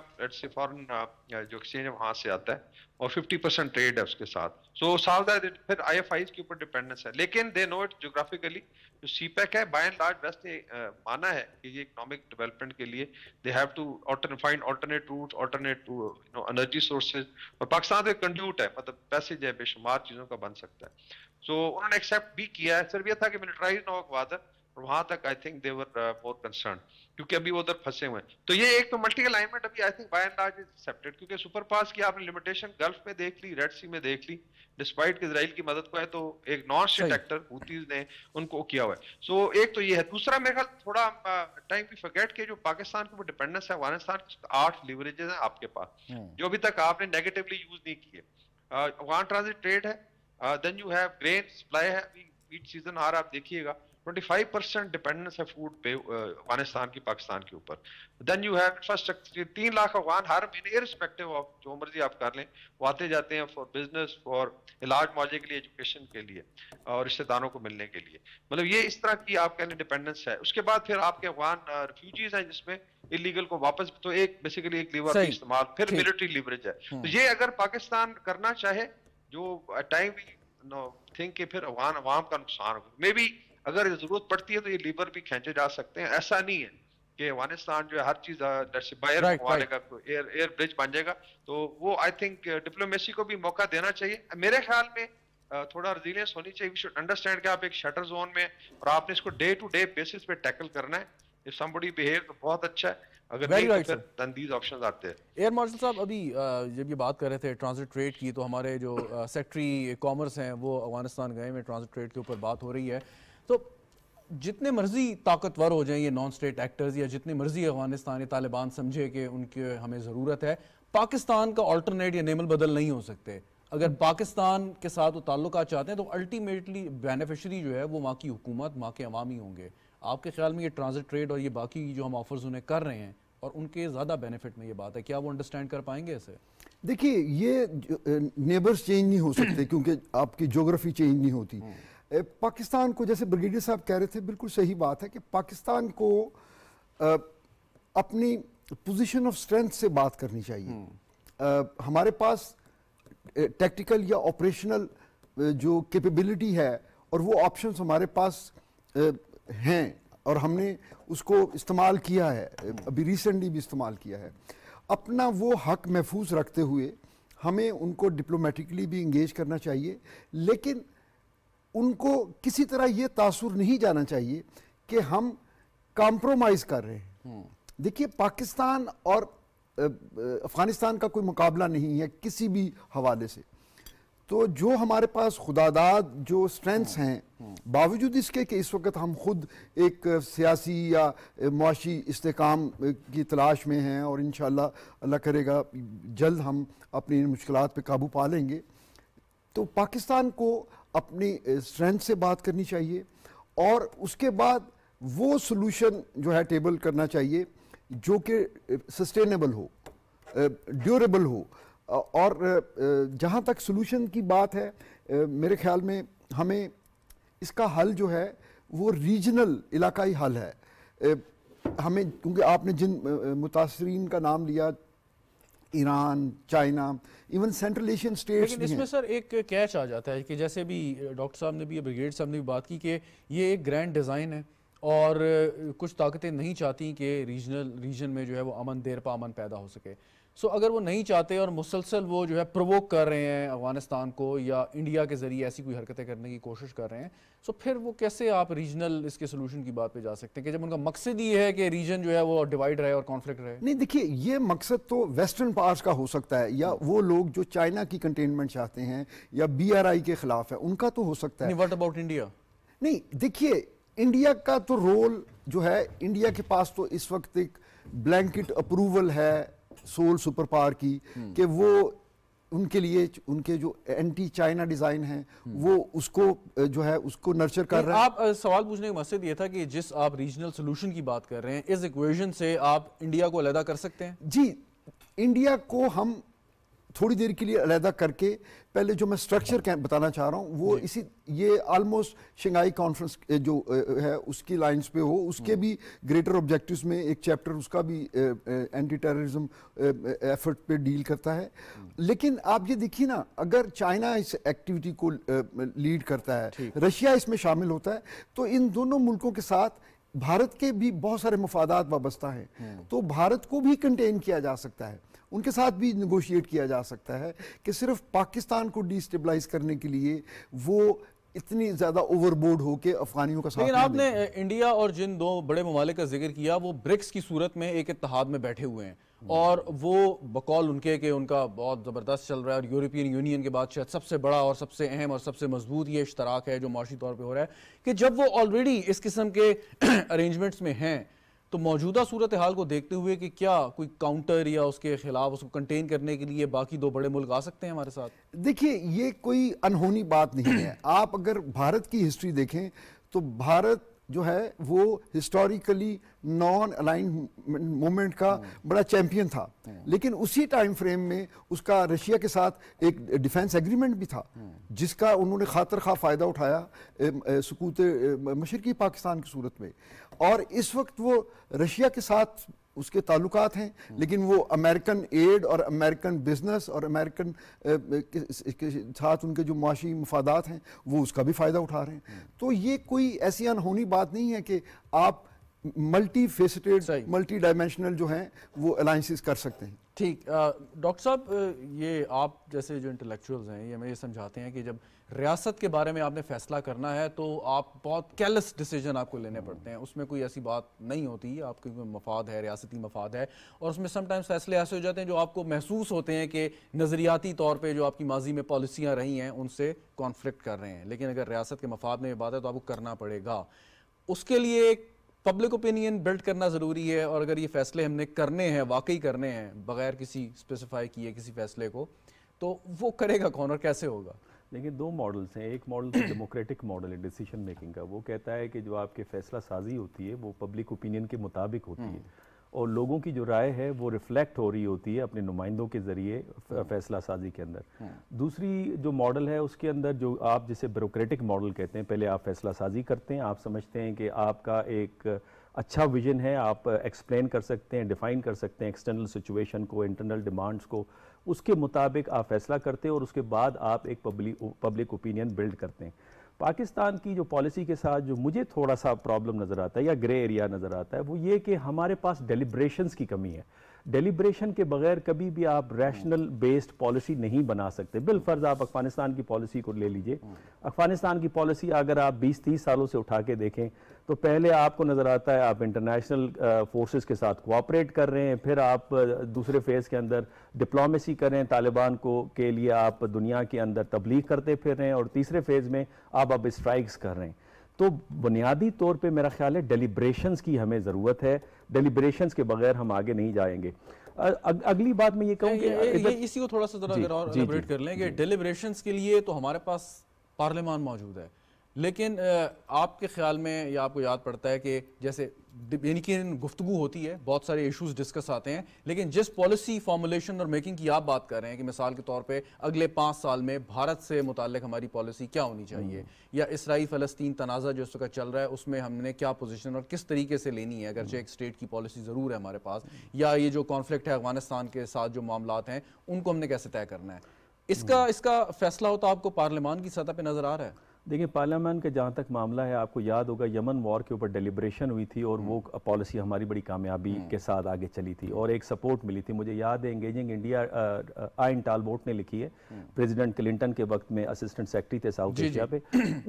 फॉरन uh, uh, जो एक्सचेंज है वहाँ से आता है और 50 परसेंट ट्रेड है उसके साथ सो so, साल फिर आई एफ आई के ऊपर डिपेंडेंस है लेकिन दे नो इट जोग्राफिकली जो सी पैक e है बाय एंड लार्ज वेस्ट ने माना है कि ये इकोनॉमिक डेवलपमेंट के लिए they have to find alternate route alternate no energy sources और पाकिस्तान तो कंड्यूट है मतलब पैसे जो है बेशुमार चीज़ों का बन सकता है सो so, उन्होंने एक्सेप्ट भी किया है सिर्फ यह था कि मिलिट्राइज ना हो और वहां तक I think they were more concern क्योंकि अभी वो उधर फंसे हुए तो ये एक तो मल्टी अलाइनमेंट अभी I think by and large is accepted क्योंकि सुपर पास की आपने लिमिटेशन गल्फ में देख ली रेड सी में देख ली डिस्पाइट इसराइल की मदद को है तो एक नॉन स्टेट एक्टर हुतीज ने उनको किया हुआ है सो so, एक तो ये है दूसरा मेरे ख्याल थोड़ा टाइम भी फगेट के जो पाकिस्तान की वो डिपेंडेंस है अफगानिस्तान के आठ लिवरेजेस हैं आपके पास हम्म। जो अभी तक आपने नेगेटिवली यूज नहीं किए अफगान ट्रांजिट ट्रेड है then you have grain supply है वीट सीजन आ रहा आप देखिएगा 25 परसेंट डिपेंडेंस है फूड पे अफगानिस्तान की पाकिस्तान के ऊपर देन यू हैव इंफ्रास्ट्रक्चर तीन लाख अफगान हर महीने इरिस्पेक्टिव ऑफ जो मर्जी आप कर लें वो आते जाते हैं फॉर बिजनेस फॉर इलाज मुआवजे के लिए एजुकेशन के लिए और रिश्तेदारों को मिलने के लिए मतलब ये इस तरह की आप लिए डिपेंडेंस है उसके बाद फिर आपके अफगान रिफ्यूजीज हैं जिसमें इलीगल को वापस तो एक बेसिकली एक लीवर इस्तेमाल फिर मिलिट्री लीवरेज है तो ये अगर पाकिस्तान करना चाहे जो टाइम थिंक के फिर अफगान अवाम का नुकसान होगा मे बी अगर जरूरत पड़ती है तो ये लीवर भी खींचे जा सकते हैं ऐसा नहीं है कि अफगानिस्तान जो है हर चीज बाहर एयर एयर ब्रिज बन जाएगा तो वो आई थिंक डिप्लोमेसी को भी मौका देना चाहिए मेरे ख्याल में थोड़ा रिजिलियंस होनी चाहिए वी शुड अंडरस्टैंड कि आप एक शटर जोन में और आपने इसको डे टू डे बेसिस पे टैकल करना है इफ समबडी बिहेव तो बहुत अच्छा है अगर Very नहीं देन दीज ऑप्शंस आते हैं
एयर मार्शल साहब अभी जब ये बात कर रहे थे ट्रांजिट ट्रेड की तो हमारे जो सेक्रेटरी कॉमर्स हैं वो अफगानिस्तान गए में ट्रांजिट ट्रेड के ऊपर बात हो रही है तो जितने मर्जी ताकतवर हो जाएं ये नॉन स्टेट एक्टर्स या जितने मर्जी अफगानिस्तान या तालिबान समझे कि उनके हमें ज़रूरत है पाकिस्तान का ऑल्टरनेट या नेमल बदल नहीं हो सकते अगर पाकिस्तान के साथ वो ताल्लुक चाहते हैं तो अल्टीमेटली बेनिफिशरी जो है वो वहाँ की हुकूमत वहाँ के अवाम ही होंगे आपके ख्याल में ये ट्रांजिट ट्रेड और ये बाकी जो हम ऑफर्स उन्हें कर रहे हैं और उनके ज़्यादा बेनिफिट में ये बात है क्या वो अंडरस्टैंड कर पाएंगे इसे
देखिए ये नेबर्स चेंज नहीं हो सकते क्योंकि आपकी जोग्राफी चेंज नहीं होती हाँ। पाकिस्तान को जैसे ब्रिगेडियर साहब कह रहे थे बिल्कुल सही बात है कि पाकिस्तान को आ, अपनी पोजीशन ऑफ स्ट्रेंथ से बात करनी चाहिए आ, हम्म। हमारे पास टैक्टिकल या ऑपरेशनल जो कैपेबिलिटी है और वो ऑप्शंस हमारे पास हैं और हमने उसको इस्तेमाल किया है हम्म। अभी रिसेंटली भी इस्तेमाल किया है अपना वो हक महफूज रखते हुए हमें उनको डिप्लोमेटिकली भी इंगेज करना चाहिए लेकिन उनको किसी तरह ये तासुर नहीं जाना चाहिए कि हम कॉम्प्रोमाइज़ कर रहे हैं हम्म। देखिए पाकिस्तान और अफ़गानिस्तान का कोई मुकाबला नहीं है किसी भी हवाले से तो जो हमारे पास खुदादाद जो स्ट्रेंथ्स हम्म। हैं हम्म। बावजूद इसके कि इस वक्त हम खुद एक सियासी या मुआशी इसकाम की तलाश में हैं और इन अल्लाह करेगा जल्द हम अपनी इन मुश्किल पर काबू पा लेंगे तो पाकिस्तान को अपनी स्ट्रेंथ से बात करनी चाहिए और उसके बाद वो सोल्यूशन जो है टेबल करना चाहिए जो कि सस्टेनेबल हो ड्यूरेबल हो और जहाँ तक सोल्यूशन की बात है मेरे ख्याल में हमें इसका हल जो है वो रीजनल इलाकाई हल है हमें क्योंकि आपने जिन मुतासरीन का नाम लिया Iran China even central Asian states लेकिन इसमें
सर एक कैच आ जाता है कि जैसे भी डॉक्टर साहब ने भी ब्रिगेड साहब ने भी बात की कि ये एक ग्रैंड डिज़ाइन है और कुछ ताकतें नहीं चाहती कि रीजनल रीजन में जो है वो अमन देर पा अमन पैदा हो सके सो अगर वो नहीं चाहते और मुसलसल वो जो है प्रवोक कर रहे हैं अफगानिस्तान को या इंडिया के ज़रिए ऐसी कोई हरकतें करने की कोशिश कर रहे हैं सो फिर वो कैसे आप रीजनल इसके सोल्यूशन की बात पे जा सकते हैं कि जब उनका मकसद ये है कि रीजन जो है वो डिवाइड रहे और कॉन्फ्लिक्ट रहे नहीं
देखिए ये मकसद तो वेस्टर्न पार्ट का हो सकता है या वो लोग जो चाइना की कंटेनमेंट चाहते हैं या बी के खिलाफ है उनका तो हो सकता है वट अबाउट इंडिया नहीं देखिए इंडिया का तो रोल जो है इंडिया के पास तो इस वक्त एक ब्लैंकेट अप्रूवल है सोल सुपर पावर की हम्म। कि वो उनके लिए उनके जो एंटी चाइना डिज़ाइन है वो उसको जो है उसको नर्चर कर रहे हैं आप
सवाल पूछने का मकसद ये था कि जिस आप रीजनल सोल्यूशन की बात कर रहे हैं इस इक्वेशन से आप इंडिया को अलहदा कर सकते हैं
जी इंडिया को हम थोड़ी देर के लिए अलहदा करके पहले जो मैं स्ट्रक्चर बताना चाह रहा हूँ वो इसी ये ऑलमोस्ट शंघाई कॉन्फ्रेंस जो है उसकी लाइंस पे हो उसके हम्म। भी ग्रेटर ऑब्जेक्टिव्स में एक चैप्टर उसका भी एंटी टेररिज्म एफर्ट पे डील करता है हम्म। लेकिन आप ये देखिए ना अगर चाइना इस एक्टिविटी को लीड करता है रशिया इसमें शामिल होता है तो इन दोनों मुल्कों के साथ भारत के भी बहुत सारे मफादात वाबस्ता हैं हम्म। तो भारत को भी कंटेन किया जा सकता है उनके साथ भी निगोशिएट किया जा सकता है कि सिर्फ पाकिस्तान को डिस्टेबलाइज करने के लिए वो इतनी ज़्यादा ओवरबोर्ड हो के अफगानियों का साथ लेकिन आपने
इंडिया और जिन दो बड़े ममालिक का जिक्र किया वो ब्रिक्स की सूरत में एक इतिहाद में बैठे हुए हैं हम्म। और वो बकौल उनके के उनका बहुत ज़बरदस्त चल रहा है और यूरोपियन यूनियन के बाद शायद सबसे बड़ा और सबसे अहम और सबसे मजबूत ये इश्तराक है जो माशी तौर पर हो रहा है कि जब वो ऑलरेडी इस किस्म के अरेंजमेंट्स में हैं तो मौजूदा सूरत हाल को देखते हुए कि क्या कोई काउंटर या उसके खिलाफ उसको कंटेन करने के लिए बाकी दो बड़े मुल्क आ सकते हैं हमारे साथ
देखिए ये कोई अनहोनी बात नहीं है आप अगर भारत की हिस्ट्री देखें तो भारत जो है वो हिस्टोरिकली नॉन अलाइन मूवमेंट का बड़ा चैंपियन था लेकिन उसी टाइम फ्रेम में उसका रशिया के साथ एक डिफेंस एग्रीमेंट भी था जिसका उन्होंने खातर खा फ़ायदा उठाया सकूत मशरकी पाकिस्तान की सूरत में और इस वक्त वो रशिया के साथ उसके ताल्लुकात हैं लेकिन वो अमेरिकन एड और अमेरिकन बिजनेस और अमेरिकन के साथ उनके जो माशी मफादात हैं वो उसका भी फ़ायदा उठा रहे हैं हम्म। तो ये कोई ऐसी अनहोनी बात नहीं है कि आप मल्टी फेसटेड मल्टी डायमेंशनल जो हैं वो अलाइंसिस कर सकते हैं
ठीक डॉक्टर साहब ये आप जैसे जो इंटेलेक्चुअल्स हैं ये हमें ये समझाते हैं कि जब रियासत के बारे में आपने फैसला करना है तो आप बहुत कैलस डिसीजन आपको लेने पड़ते हैं उसमें कोई ऐसी बात नहीं होती आपके मफाद है रियासती मफाद है और उसमें समटाइम्स फैसले ऐसे हो जाते हैं जो आपको महसूस होते हैं कि नज़रियाती तौर पर जो आपकी माजी में पॉलिसियाँ रही हैं उनसे कॉन्फ्लिक्ट कर रहे हैं लेकिन अगर रियासत के मफाद में बात है तो आपको करना पड़ेगा उसके लिए पब्लिक ओपिनियन बिल्ड करना ज़रूरी है और अगर ये फैसले हमने करने हैं वाकई करने हैं बगैर किसी स्पेसिफाई किए किसी फैसले को तो वो करेगा कौन और कैसे होगा लेकिन दो मॉडल्स हैं एक मॉडल तो डेमोक्रेटिक मॉडल है डिसीजन मेकिंग का वो कहता
है कि जो आपके फैसला साजी होती है वो पब्लिक ओपिनियन के मुताबिक होती है हम्म। और लोगों की जो राय है वो रिफ्लेक्ट हो रही होती है अपने नुमाइंदों के ज़रिए हम्म। फैसला साजी के अंदर हम्म। दूसरी जो मॉडल है उसके अंदर जो आप जिसे ब्यूरोक्रेटिक मॉडल कहते हैं पहले आप फैसला साजी करते हैं आप समझते हैं कि आपका एक अच्छा विजन है आप एक्सप्लेन कर सकते हैं डिफाइन कर सकते हैं एक्सटर्नल सिचुएशन को इंटरनल डिमांड्स को उसके मुताबिक आप फैसला करते हैं और उसके बाद आप एक पब्लिक पब्लिक ओपिनियन बिल्ड करते हैं पाकिस्तान की जो पॉलिसी के साथ जो मुझे थोड़ा सा प्रॉब्लम नज़र आता है या ग्रे एरिया नज़र आता है वो ये कि हमारे पास डेलीब्रेशन की कमी है डेलिब्रेशन के बगैर कभी भी आप रैशनल बेस्ड पॉलिसी नहीं बना सकते बिलफर्ज आप अफगानिस्तान की पॉलिसी को ले लीजिए अफगानिस्तान की पॉलिसी अगर आप 20-30 सालों से उठा के देखें तो पहले आपको नज़र आता है आप इंटरनेशनल फोर्सेस के साथ कोऑपरेट कर रहे हैं फिर आप दूसरे फेज़ के अंदर डिप्लोमेसी कर रहे हैं तालिबान को के लिए आप दुनिया के अंदर तबलीग करते फिर रहे हैं और तीसरे फेज़ में आप अब स्ट्राइक्स कर रहे हैं तो बुनियादी तौर पे मेरा ख्याल है डेलीब्रेशंस की हमें ज़रूरत है डेलीब्रेशंस के बगैर हम आगे नहीं जाएंगे अग, अगली बात मैं ये कहूँ इसी को थोड़ा सा
डेलीब्रेशन के लिए तो हमारे पास पार्लियामान मौजूद है लेकिन आपके ख्याल में या आपको याद पड़ता है कि जैसे यानी कि गुफ्तु होती है बहुत सारे इश्यूज डिस्कस आते हैं लेकिन जिस पॉलिसी फॉर्मुलेशन और मेकिंग की आप बात कर रहे हैं कि मिसाल के तौर पे अगले पाँच साल में भारत से मुतल हमारी पॉलिसी क्या होनी चाहिए हम्म। या इसराइल फ़लस्तीन तनाज़ा जो इस वक्त चल रहा है उसमें हमने क्या पोजिशन और किस तरीके से लेनी है अगरचे एक स्टेट की पॉलिसी ज़रूर है हमारे पास हम्म। या ये जो कॉन्फ्लिक्ट अफगानिस्तान के साथ जो मामला हैं उनको हमने कैसे तय करना है हम्म। इसका इसका फैसला हो तो आपको पार्लियामान की सतह पर नज़र आ रहा है
देखिए पार्लियामान का जहाँ तक मामला है आपको याद होगा यमन वॉर के ऊपर डेलीब्रेशन हुई थी और हम्म। वो पॉलिसी हमारी बड़ी कामयाबी हम्म। के साथ आगे चली थी और एक सपोर्ट मिली थी मुझे याद है एंगेजिंग इंडिया आयन टालबोट ने लिखी है हम्म। प्रेसिडेंट क्लिंटन के वक्त में असिस्टेंट सेक्रेटरी थे साउथ एशिया पे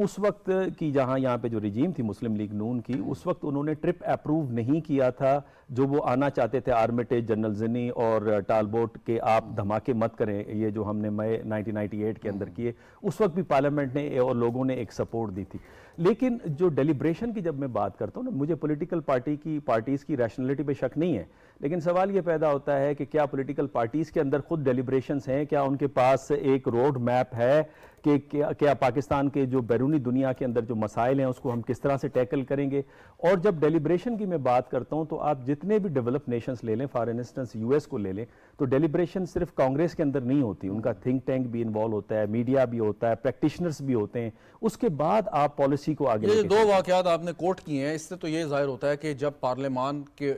उस वक्त की जहाँ यहाँ पे जो रिजीम थी मुस्लिम लीग नून की उस वक्त उन्होंने ट्रिप अप्रूव नहीं किया था जो वो आना चाहते थे आर्मिटेज जनरल जिनी और टालबोट के आप हम्म। धमाके मत करें ये जो हमने मई 1998 के अंदर हम्म। किए उस वक्त भी पार्लियामेंट ने और लोगों ने एक सपोर्ट दी थी लेकिन जो डेलीब्रेशन की जब मैं बात करता हूँ ना मुझे पॉलिटिकल पार्टी की पार्टीज़ की रैशनलिटी पे शक नहीं है लेकिन सवाल ये पैदा होता है कि क्या पोलिटिकल पार्टीज़ के अंदर खुद डेलीब्रेशन हैं क्या उनके पास एक रोड मैप है कि क्या, पाकिस्तान के जो बैरूनी दुनिया के अंदर जो मसाइल हैं उसको हम किस तरह से टैकल करेंगे और जब डेलीब्रेशन की मैं बात करता हूं तो आप जितने भी डेवलप नेशंस ले लें फॉर इंस्टेंस यूएस को ले लें तो डेलीब्रेशन सिर्फ कांग्रेस के अंदर नहीं होती उनका थिंक टैंक भी इन्वॉल्व होता है मीडिया भी होता है प्रैक्टिशनर्स भी होते हैं उसके बाद आप पॉलिसी को आगे ये दो वाकत
आपने कोट किए हैं इससे तो ये जाहिर होता है कि जब पार्लियामान के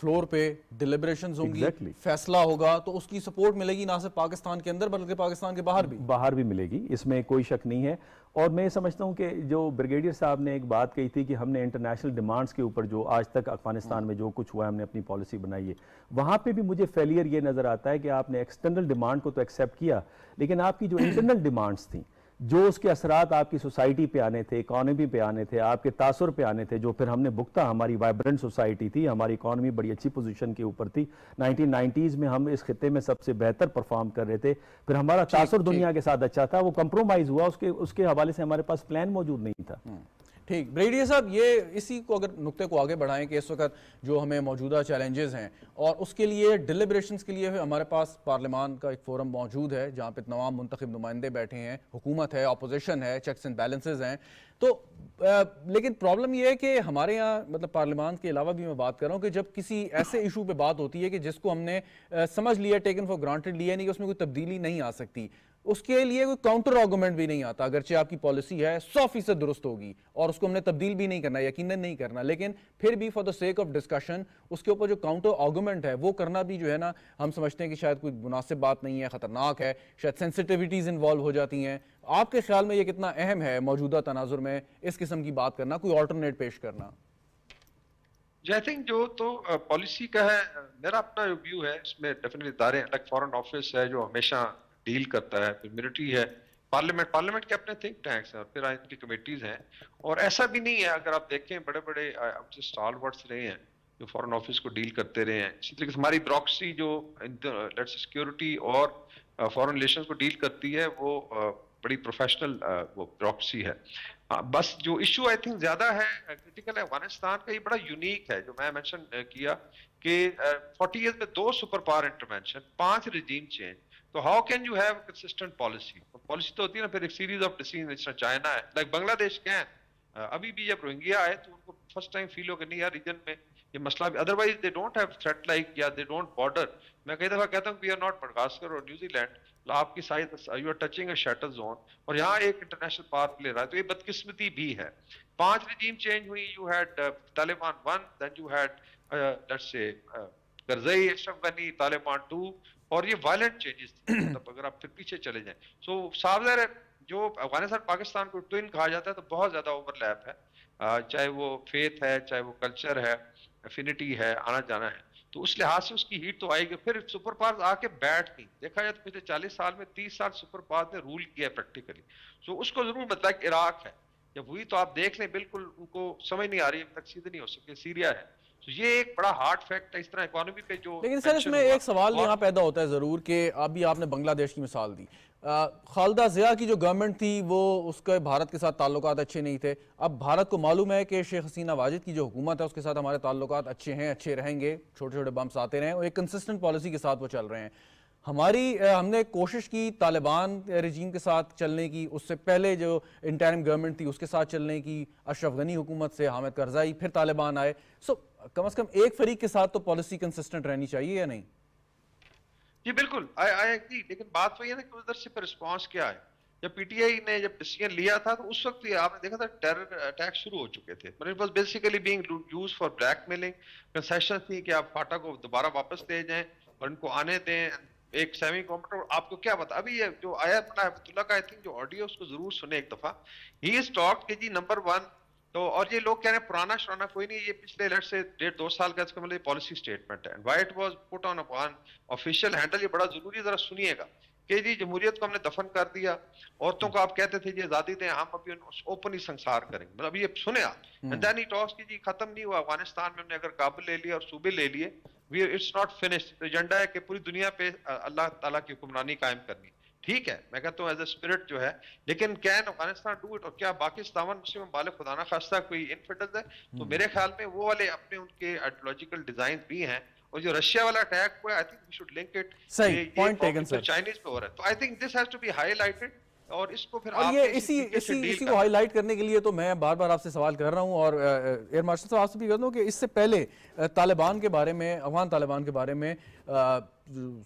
फ्लोर पे डिलिब्रेशन होंगी फैसला होगा तो उसकी सपोर्ट मिलेगी ना सिर्फ पाकिस्तान के अंदर बल्कि पाकिस्तान के बाहर भी
बाहर भी मिलेगी इस इसमें कोई शक नहीं है और मैं समझता हूँ कि जो ब्रिगेडियर साहब ने एक बात कही थी कि हमने इंटरनेशनल डिमांड्स के ऊपर जो आज तक अफगानिस्तान में जो कुछ हुआ है हमने अपनी पॉलिसी बनाई है वहाँ पे भी मुझे फेलियर ये नज़र आता है कि आपने एक्सटर्नल डिमांड को तो एक्सेप्ट किया लेकिन आपकी जो इंटरनल डिमांड्स थी जो उसके असरात आपकी सोसाइटी पे आने थे इकॉनमी पे आने थे आपके तासर पे आने थे जो फिर हमने भुगता हमारी वाइब्रेंट सोसाइटी थी हमारी इकॉनमी बड़ी अच्छी पोजीशन के ऊपर थी 1990s में हम इस खत्े में सबसे बेहतर परफॉर्म कर रहे थे फिर हमारा तासर दुनिया के साथ अच्छा था वो कंप्रोमाइज़ हुआ उसके उसके हवाले से हमारे पास प्लान मौजूद नहीं था हम्म।
ठीक ब्रेडिया साहब ये इसी को अगर नुक्ते को आगे बढ़ाएं कि इस वक्त जो हमें मौजूदा चैलेंजेस हैं और उसके लिए डिलिब्रेशन के लिए हमारे पास पार्लियामान का एक फोरम मौजूद है जहाँ पे तमाम मुंतब नुमाइंदे बैठे हैं हुकूमत है अपोजिशन है चेक्स एंड बैलेंसेज हैं तो आ, लेकिन प्रॉब्लम यह है कि हमारे यहाँ मतलब पार्लियामान के अलावा भी मैं बात कर रहा हूँ कि जब किसी ऐसे इशू पे बात होती है कि जिसको हमने आ, समझ लिया टेकन फॉर ग्रांटेड लिया नहीं कि उसमें कोई तब्दीली नहीं आ सकती उसके लिए कोई काउंटर आर्गूमेंट भी नहीं आता अगरचे आपकी पॉलिसी है सौ फीसद दुरुस्त होगी और उसको हमने तब्दील भी नहीं करना यकीन नहीं करना लेकिन फिर भी for the sake of discussion उसके ऊपर जो काउंटर आर्गूमेंट है वो करना भी जो है ना हम समझते हैं कि शायद कोई मुनासिब बात नहीं है ख़तरनाक है शायद सेंसिटिविटीज़ इन्वॉल्व हो जाती हैं आपके ख्याल में ये कितना अहम है मौजूदा तनाजुर में इस किस्म की बात करना कोई ऑल्टरनेट पेश करना
जी आई थिंक जो तो पॉलिसी का है मेरा अपना व्यू है इसमें डेफिनेटली इदारे अलग फॉरेन ऑफिस है जो हमेशा डील करता है फिर मिलिट्री है पार्लियामेंट पार्लियामेंट के अपने थिंक टैंक्स हैं और फिर इनकी कमेटीज हैं और ऐसा भी नहीं है अगर आप देखें बड़े बड़े अब जो स्टॉल वर्ड्स रहे हैं जो फॉरेन ऑफिस को डील करते रहे हैं इसी तरीके से हमारी ब्रॉक्सी जो सिक्योरिटी और फॉरेन रिलेशन को डील करती है वो बड़ी प्रोफेशनल uh, वो ब्यूरोसी है uh, बस जो इशू आई थिंक ज्यादा है क्रिटिकल है अफगानिस्तान का ये बड़ा यूनिक है जो मैं मेंशन uh, किया कि 40 ईयर में दो सुपर पावर इंटरवेंशन पांच रिजीम चेंज तो how can you have consistent policy policy तो होती है ना फिर एक सीरीज ऑफ डिसीजन जिस चाइना है लाइक बांग्लादेश के हैं अभी भी जब रोहिंग्या आए तो उनको फर्स्ट टाइम फील हो कि नहीं यार रीजन में ये मसला भी otherwise they don't have threat like या दे डोंट बॉर्डर मैं कई दफा कहता हूँ वी आर नॉट मडगास्कर और न्यूजीलैंड तो आपकी side you are touching a shatter zone और यहाँ एक इंटरनेशनल पार्क ले रहा है तो ये बदकिस्मती भी है पांच रिजीम चेंज हुई you had Taliban one then you had let's say Karzai Ashraf Ghani Taliban two और ये वायलेंट चेंजेस मतलब अगर आप फिर पीछे चले जाएं सो so, साफ जो अफगानिस्तान पाकिस्तान को ट्विन कहा जाता है तो बहुत ज़्यादा ओवरलैप uh, है चाहे वो फेथ है चाहे वो कल्चर है एफिनिटी है आना जाना है तो उस लिहाज से उसकी हीट तो आएगी फिर सुपर पावर्स आके बैठ गई देखा जाए तो पिछले चालीस साल में तीस साल सुपर पावर्स ने रूल किया है प्रैक्टिकली तो उसको जरूर बताया कि इराक है जब हुई तो आप देख लें बिल्कुल उनको समझ नहीं आ रही अब तक सीधे नहीं हो सके सीरिया है तो ये एक बड़ा हार्ड फैक्ट है इस तरह इकोनॉमी पे जो लेकिन सर इसमें एक सवाल यहाँ
पैदा होता है ज़रूर कि अभी आपने बांग्लादेश की मिसाल दी खालदा ज़िया की जो गवर्नमेंट थी वो उसके भारत के साथ ताल्लुक अच्छे नहीं थे अब भारत को मालूम है कि शेख हसीना वाजिद की जो हुकूमत है उसके साथ हमारे ताल्लुक अच्छे हैं अच्छे रहेंगे छोटे छोटे बम्स आते रहें और एक कंसिस्टेंट पॉलिसी के साथ वो चल रहे हैं हमारी हमने कोशिश की तालिबान रजीम के साथ चलने की उससे पहले जो इंटरम गवर्नमेंट थी उसके साथ चलने की अशरफ गनी हुकूमत से हामिद करजाई फिर तालिबान आए सो कम अज़ कम एक फरीक के साथ तो पॉलिसी कंसिस्टेंट रहनी चाहिए
या नहीं जी बिल्कुल आई आई एग्री लेकिन बात वही है ना कि उधर से फिर रिस्पॉन्स क्या है जब पीटीआई ने जब डिसीजन लिया था तो उस वक्त भी आपने देखा था टेरर अटैक शुरू हो चुके थे मतलब it was basically being used for blackmailing concession थी कि आप फाटा को दोबारा वापस ले जाएं और इनको आने दें एक सेमी कॉम्प्यूटर आपको क्या पता अभी ये जो आया बना है का आई थिंक जो ऑडियो उसको जरूर सुने एक दफा ही इज टॉक कि जी नंबर वन तो और ये लोग कह रहे हैं पुराना शुराना कोई नहीं ये पिछले लट से डेढ़ दो साल का इसका मतलब पॉलिसी स्टेटमेंट है why it was put on अपन ऑफिशियल हैंडल ये बड़ा जरूरी जरा सुनिएगा के जी जमहूरियत को हमने दफन कर दिया औरतों को आप कहते थे ये आजादी दें हम अभी ओपनली संसार करेंगे मतलब ये सुने आप जी हम्म। खत्म नहीं हुआ अफगानिस्तान में हमने अगर काबुल ले लिया और सूबे ले लिए we it's not finished agenda है कि पूरी दुनिया पे अल्लाह ताला की हुक्मरानी कायम करनी ठीक है मैं कहता हूँ एज ए स्पिरिट जो है लेकिन कैन अफगानिस्तान डू इट और क्या बाकी सावन मुस्लिम बाल खुदाना खास्ता कोई इनफिटल है तो hmm. मेरे ख्याल में वो वाले अपने उनके आइडियोलॉजिकल डिजाइन भी हैं और जो रशिया वाला अटैक हुआ I think we should link it सही पॉइंट टेकन सर चाइनीज पे हो रहा है तो I think this has to be highlighted और इसको फिर और ये इसी इसी इसी को हाईलाइट
करने के लिए तो मैं बार बार आपसे सवाल कर रहा हूँ और एयर मार्शल साहब आपसे भी कर रहा हूँ कि इससे पहले तालिबान के बारे में अफगान तालिबान के बारे में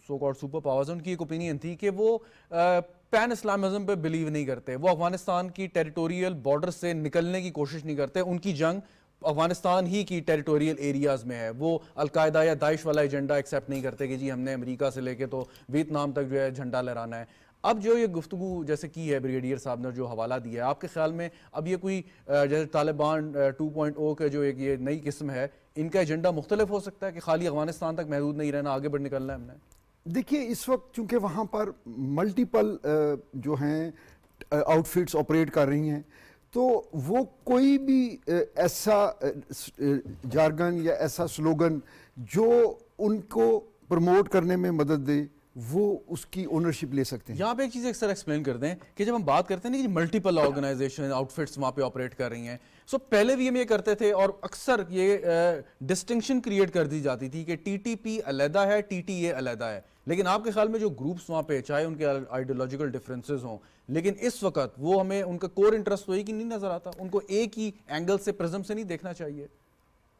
सो कॉल्ड सुपर पावर्स उनकी एक ओपिनियन थी कि वो पैन इस्लामिज्म पे बिलीव नहीं करते वो अफगानिस्तान की टेरिटोरियल बॉर्डर से निकलने की कोशिश नहीं करते उनकी जंग अफगानिस्तान ही की टेरिटोरियल एरियाज में है वो अलकायदा या दाइश वाला एजेंडा एक्सेप्ट नहीं करते कि जी हमने अमेरिका से लेके तो वियतनाम तक जो है झंडा लहराना है अब जो ये गुफ्तु जैसे की है ब्रिगेडियर साहब ने जो हवाला दिया है आपके ख्याल में अब ये कोई जैसे तालिबान टू पॉइंट ओ के जो एक ये नई किस्म है इनका एजेंडा मुख्तलिफ हो सकता है कि खाली अफगानिस्तान तक महदूद नहीं रहना आगे बढ़ निकलना है हमने
देखिए इस वक्त चूँकि वहाँ पर मल्टीपल जो हैं आउटफिट्स ऑपरेट कर रही हैं तो वो कोई भी ऐसा जारगन या ऐसा स्लोगन जो उनको प्रमोट करने में मदद दे वो उसकी ओनरशिप ले सकते हैं
यहाँ पे एक चीज़ एक सर एक्सप्लेन कर दें कि जब हम बात करते हैं ना कि मल्टीपल ऑर्गेनाइजेशन आउटफिट्स वहाँ पे ऑपरेट कर रही हैं सो पहले भी हम ये करते थे और अक्सर ये डिस्टिंक्शन क्रिएट कर दी जाती थी कि टी टी पी अलहदा है टी टी ए अलहदा है लेकिन आपके ख्याल में जो ग्रुप्स वहाँ पे चाहे उनके आइडियोलॉजिकल डिफरेंसेज हों लेकिन इस वक्त वो हमें उनका कोर इंटरेस्ट तो एक ही नहीं नज़र आता उनको एक ही एंगल से प्रिज्म से नहीं देखना चाहिए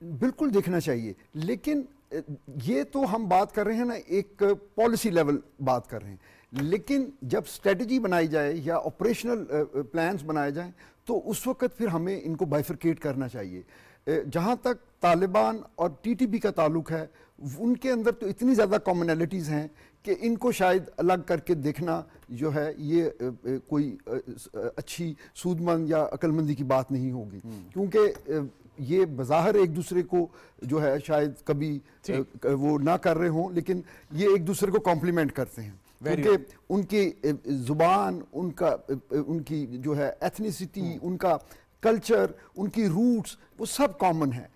बिल्कुल देखना चाहिए लेकिन ये तो हम बात कर रहे हैं ना एक पॉलिसी लेवल बात कर रहे हैं लेकिन जब स्ट्रेटजी बनाई जाए या ऑपरेशनल प्लान्स बनाए जाएं तो उस वक्त फिर हमें इनको बाइफरकेट करना चाहिए जहाँ तक तालिबान और टीटीपी का ताल्लुक है उनके अंदर तो इतनी ज़्यादा कॉमनलिटीज़ हैं कि इनको शायद अलग करके देखना जो है ये कोई अच्छी सूदमंद या अकलमंदी की बात नहीं होगी हम्म। क्योंकि ये बाहर एक दूसरे को जो है शायद कभी वो ना कर रहे हों लेकिन ये एक दूसरे को कॉम्प्लीमेंट करते हैं क्योंकि उनकी ज़ुबान उनका उनकी जो है एथनिसिटी हम्म। उनका कल्चर उनकी रूट्स वो सब कॉमन है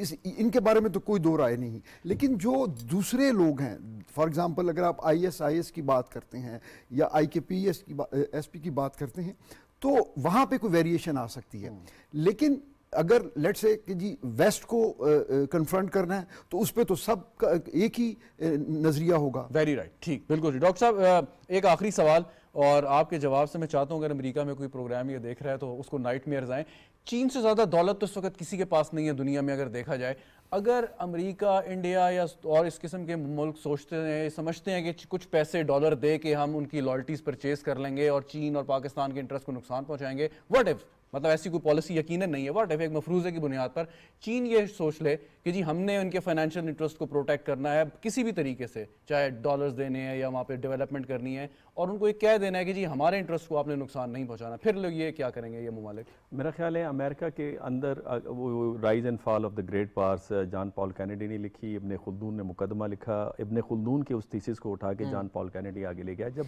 इस इनके बारे में तो कोई दो राय नहीं लेकिन जो दूसरे लोग हैं फॉर एग्जांपल अगर आप आईएसआईएस की बात करते हैं या आईकेपीएस की एसपी की बात करते हैं तो वहाँ पे कोई वेरिएशन आ सकती है हम्म। लेकिन अगर लेट से कि जी वेस्ट को कन्फ्रंट करना है तो उस पर तो सब का एक ही नज़रिया होगा
वेरी राइट ठीक बिल्कुल जी डॉक्टर साहब एक आखिरी सवाल और आपके जवाब से मैं चाहता हूँ अगर अमेरिका में कोई प्रोग्राम ये देख रहा है तो उसको नाइट मेयर आएँ चीन से ज़्यादा दौलत तो इस वक्त किसी के पास नहीं है दुनिया में अगर देखा जाए अगर अमेरिका इंडिया या और इस किस्म के मुल्क सोचते हैं समझते हैं कि कुछ पैसे डॉलर दे के हम उनकी लॉयल्टीज़ परचेज कर लेंगे और चीन और पाकिस्तान के इंटरेस्ट को नुकसान पहुंचाएंगे वट इफ़ मतलब ऐसी कोई पॉलिसी यकीन नहीं है वट एक मफरूजे की बुनियाद पर चीन ये सोच ले कि जी हमने उनके फाइनेंशियल इंटरेस्ट को प्रोटेक्ट करना है किसी भी तरीके से चाहे डॉलर्स देने हैं या वहाँ पर डेवलपमेंट करनी है और उनको ये कह देना है कि जी हमारे इंटरेस्ट को आपने नुकसान नहीं पहुँचाना फिर लोग ये क्या करेंगे ये ममालिक मेरा ख्याल है अमेरिका के अंदर
वो rise and fall of the great powers जान पॉल कैनेडी ने लिखी इबन खुलदून ने मुकदमा लिखा इबन खुलदून के उस थीसिस को उठा के हम्म। जान पॉल कैनेडी आगे ले गया जब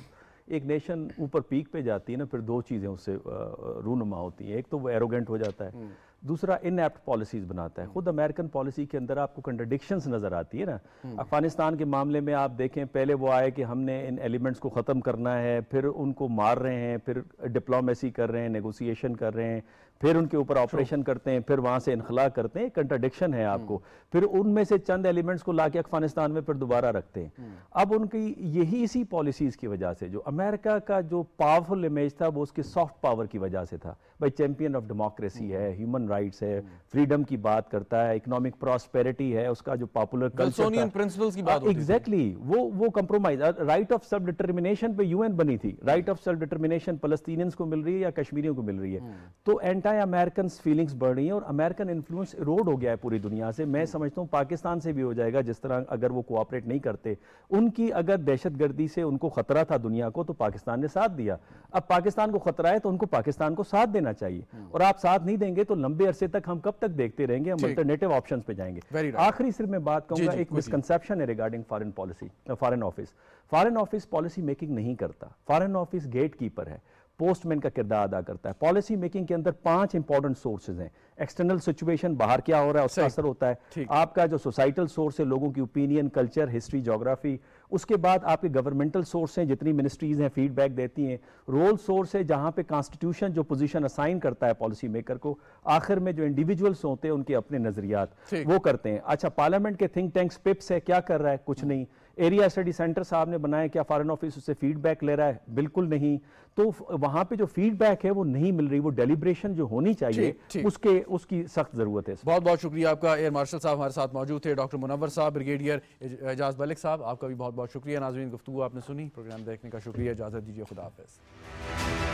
एक नेशन ऊपर पीक पे जाती है ना फिर दो चीज़ें उससे रूनुमा होती हैं एक तो वो एरोगेंट हो जाता है हम्म। दूसरा इनएप्ट पॉलिसीज बनाता है हम्म। खुद अमेरिकन पॉलिसी के अंदर आपको कंट्रडिक्शंस नज़र आती है ना हम्म। अफगानिस्तान के मामले में आप देखें पहले वो आए कि हमने इन एलिमेंट्स को ख़त्म करना है फिर उनको मार रहे हैं फिर डिप्लोमेसी कर रहे हैं नेगोशिएशन कर रहे हैं फिर उनके ऊपर ऑपरेशन करते हैं फिर वहां से इनखला करते हैं कंट्राडिक्शन है आपको hmm. फिर उनमें से चंद एलिमेंट्स को लाके अफगानिस्तान में फिर दोबारा रखते हैं hmm. अब उनकी यही इसी पॉलिसीज़ की वजह से जो अमेरिका का जो पावरफुल इमेज था वो उसके सॉफ्ट पावर की वजह से था भाई चैंपियन ऑफ डेमोक्रेसी है ह्यूमन राइट्स है फ्रीडम hmm. की बात करता है इकोनॉमिक प्रॉस्पेरिटी है उसका जो पॉपुलर कल्चर की बात एग्जैक्टली हाँ, वो वो compromise right of self determination पे यूएन बनी थी right of self determination Palestinians को मिल रही है या कश्मीरियों को मिल रही है तो एंटा लगता है अमेरिकन फीलिंग्स बढ़ रही हैं और अमेरिकन इन्फ्लुएंस इरोड हो गया है पूरी दुनिया से मैं हम्म। समझता हूँ पाकिस्तान से भी हो जाएगा जिस तरह अगर वो कोऑपरेट नहीं करते उनकी अगर दहशतगर्दी से उनको खतरा था दुनिया को तो पाकिस्तान ने साथ दिया अब पाकिस्तान को खतरा है तो उनको पाकिस्तान को साथ देना चाहिए हम्म। और आप साथ नहीं देंगे तो लंबे अरसे तक हम कब तक देखते रहेंगे हम अल्टरनेटिव ऑप्शन पे जाएंगे आखिरी सिर्फ मैं बात कहूँगा एक मिसकनसेप्शन है regarding foreign policy foreign office foreign office policy making नहीं करता फॉरन ऑफिस गेट है पोस्टमैन का किरदार अदा करता है पॉलिसी मेकिंग के अंदर पांच इंपॉर्टेंट सोर्सेज हैं एक्सटर्नल सिचुएशन बाहर क्या हो रहा है उसका असर होता है आपका जो सोसाइटल सोर्स है लोगों की ओपिनियन कल्चर हिस्ट्री जोग्राफी उसके बाद आपके गवर्नमेंटल सोर्स हैं जितनी मिनिस्ट्रीज हैं फीडबैक देती हैं रोल सोर्स है जहां पे कॉन्स्टिट्यूशन जो पोजीशन असाइन करता है पॉलिसी मेकर को आखिर में जो इंडिविजुअल्स होते हैं उनके अपने नजरियात वो करते हैं अच्छा पार्लियामेंट के थिंक टैंक्स पिप्स है क्या कर रहा है कुछ हाँ। नहीं एरिया स्टडी सेंटर साहब ने बनाया क्या फॉरेन ऑफिस उससे फीडबैक ले रहा है बिल्कुल नहीं तो वहां पे जो फीडबैक है वो नहीं मिल रही वो डेलीब्रेशन जो होनी चाहिए थी, थी।
उसके उसकी सख्त जरूरत है बहुत बहुत शुक्रिया आपका एयर मार्शल साहब हमारे साथ मौजूद थे डॉक्टर मुनवर साहब ब्रिगेडियर एजाज मलिक साहब आपका भी बहुत बहुत शुक्रिया नाजमीन गुफ्तु आपने सुनी प्रोग्राम देखने का शुक्रिया इजाजत दीजिए खुदाफिज़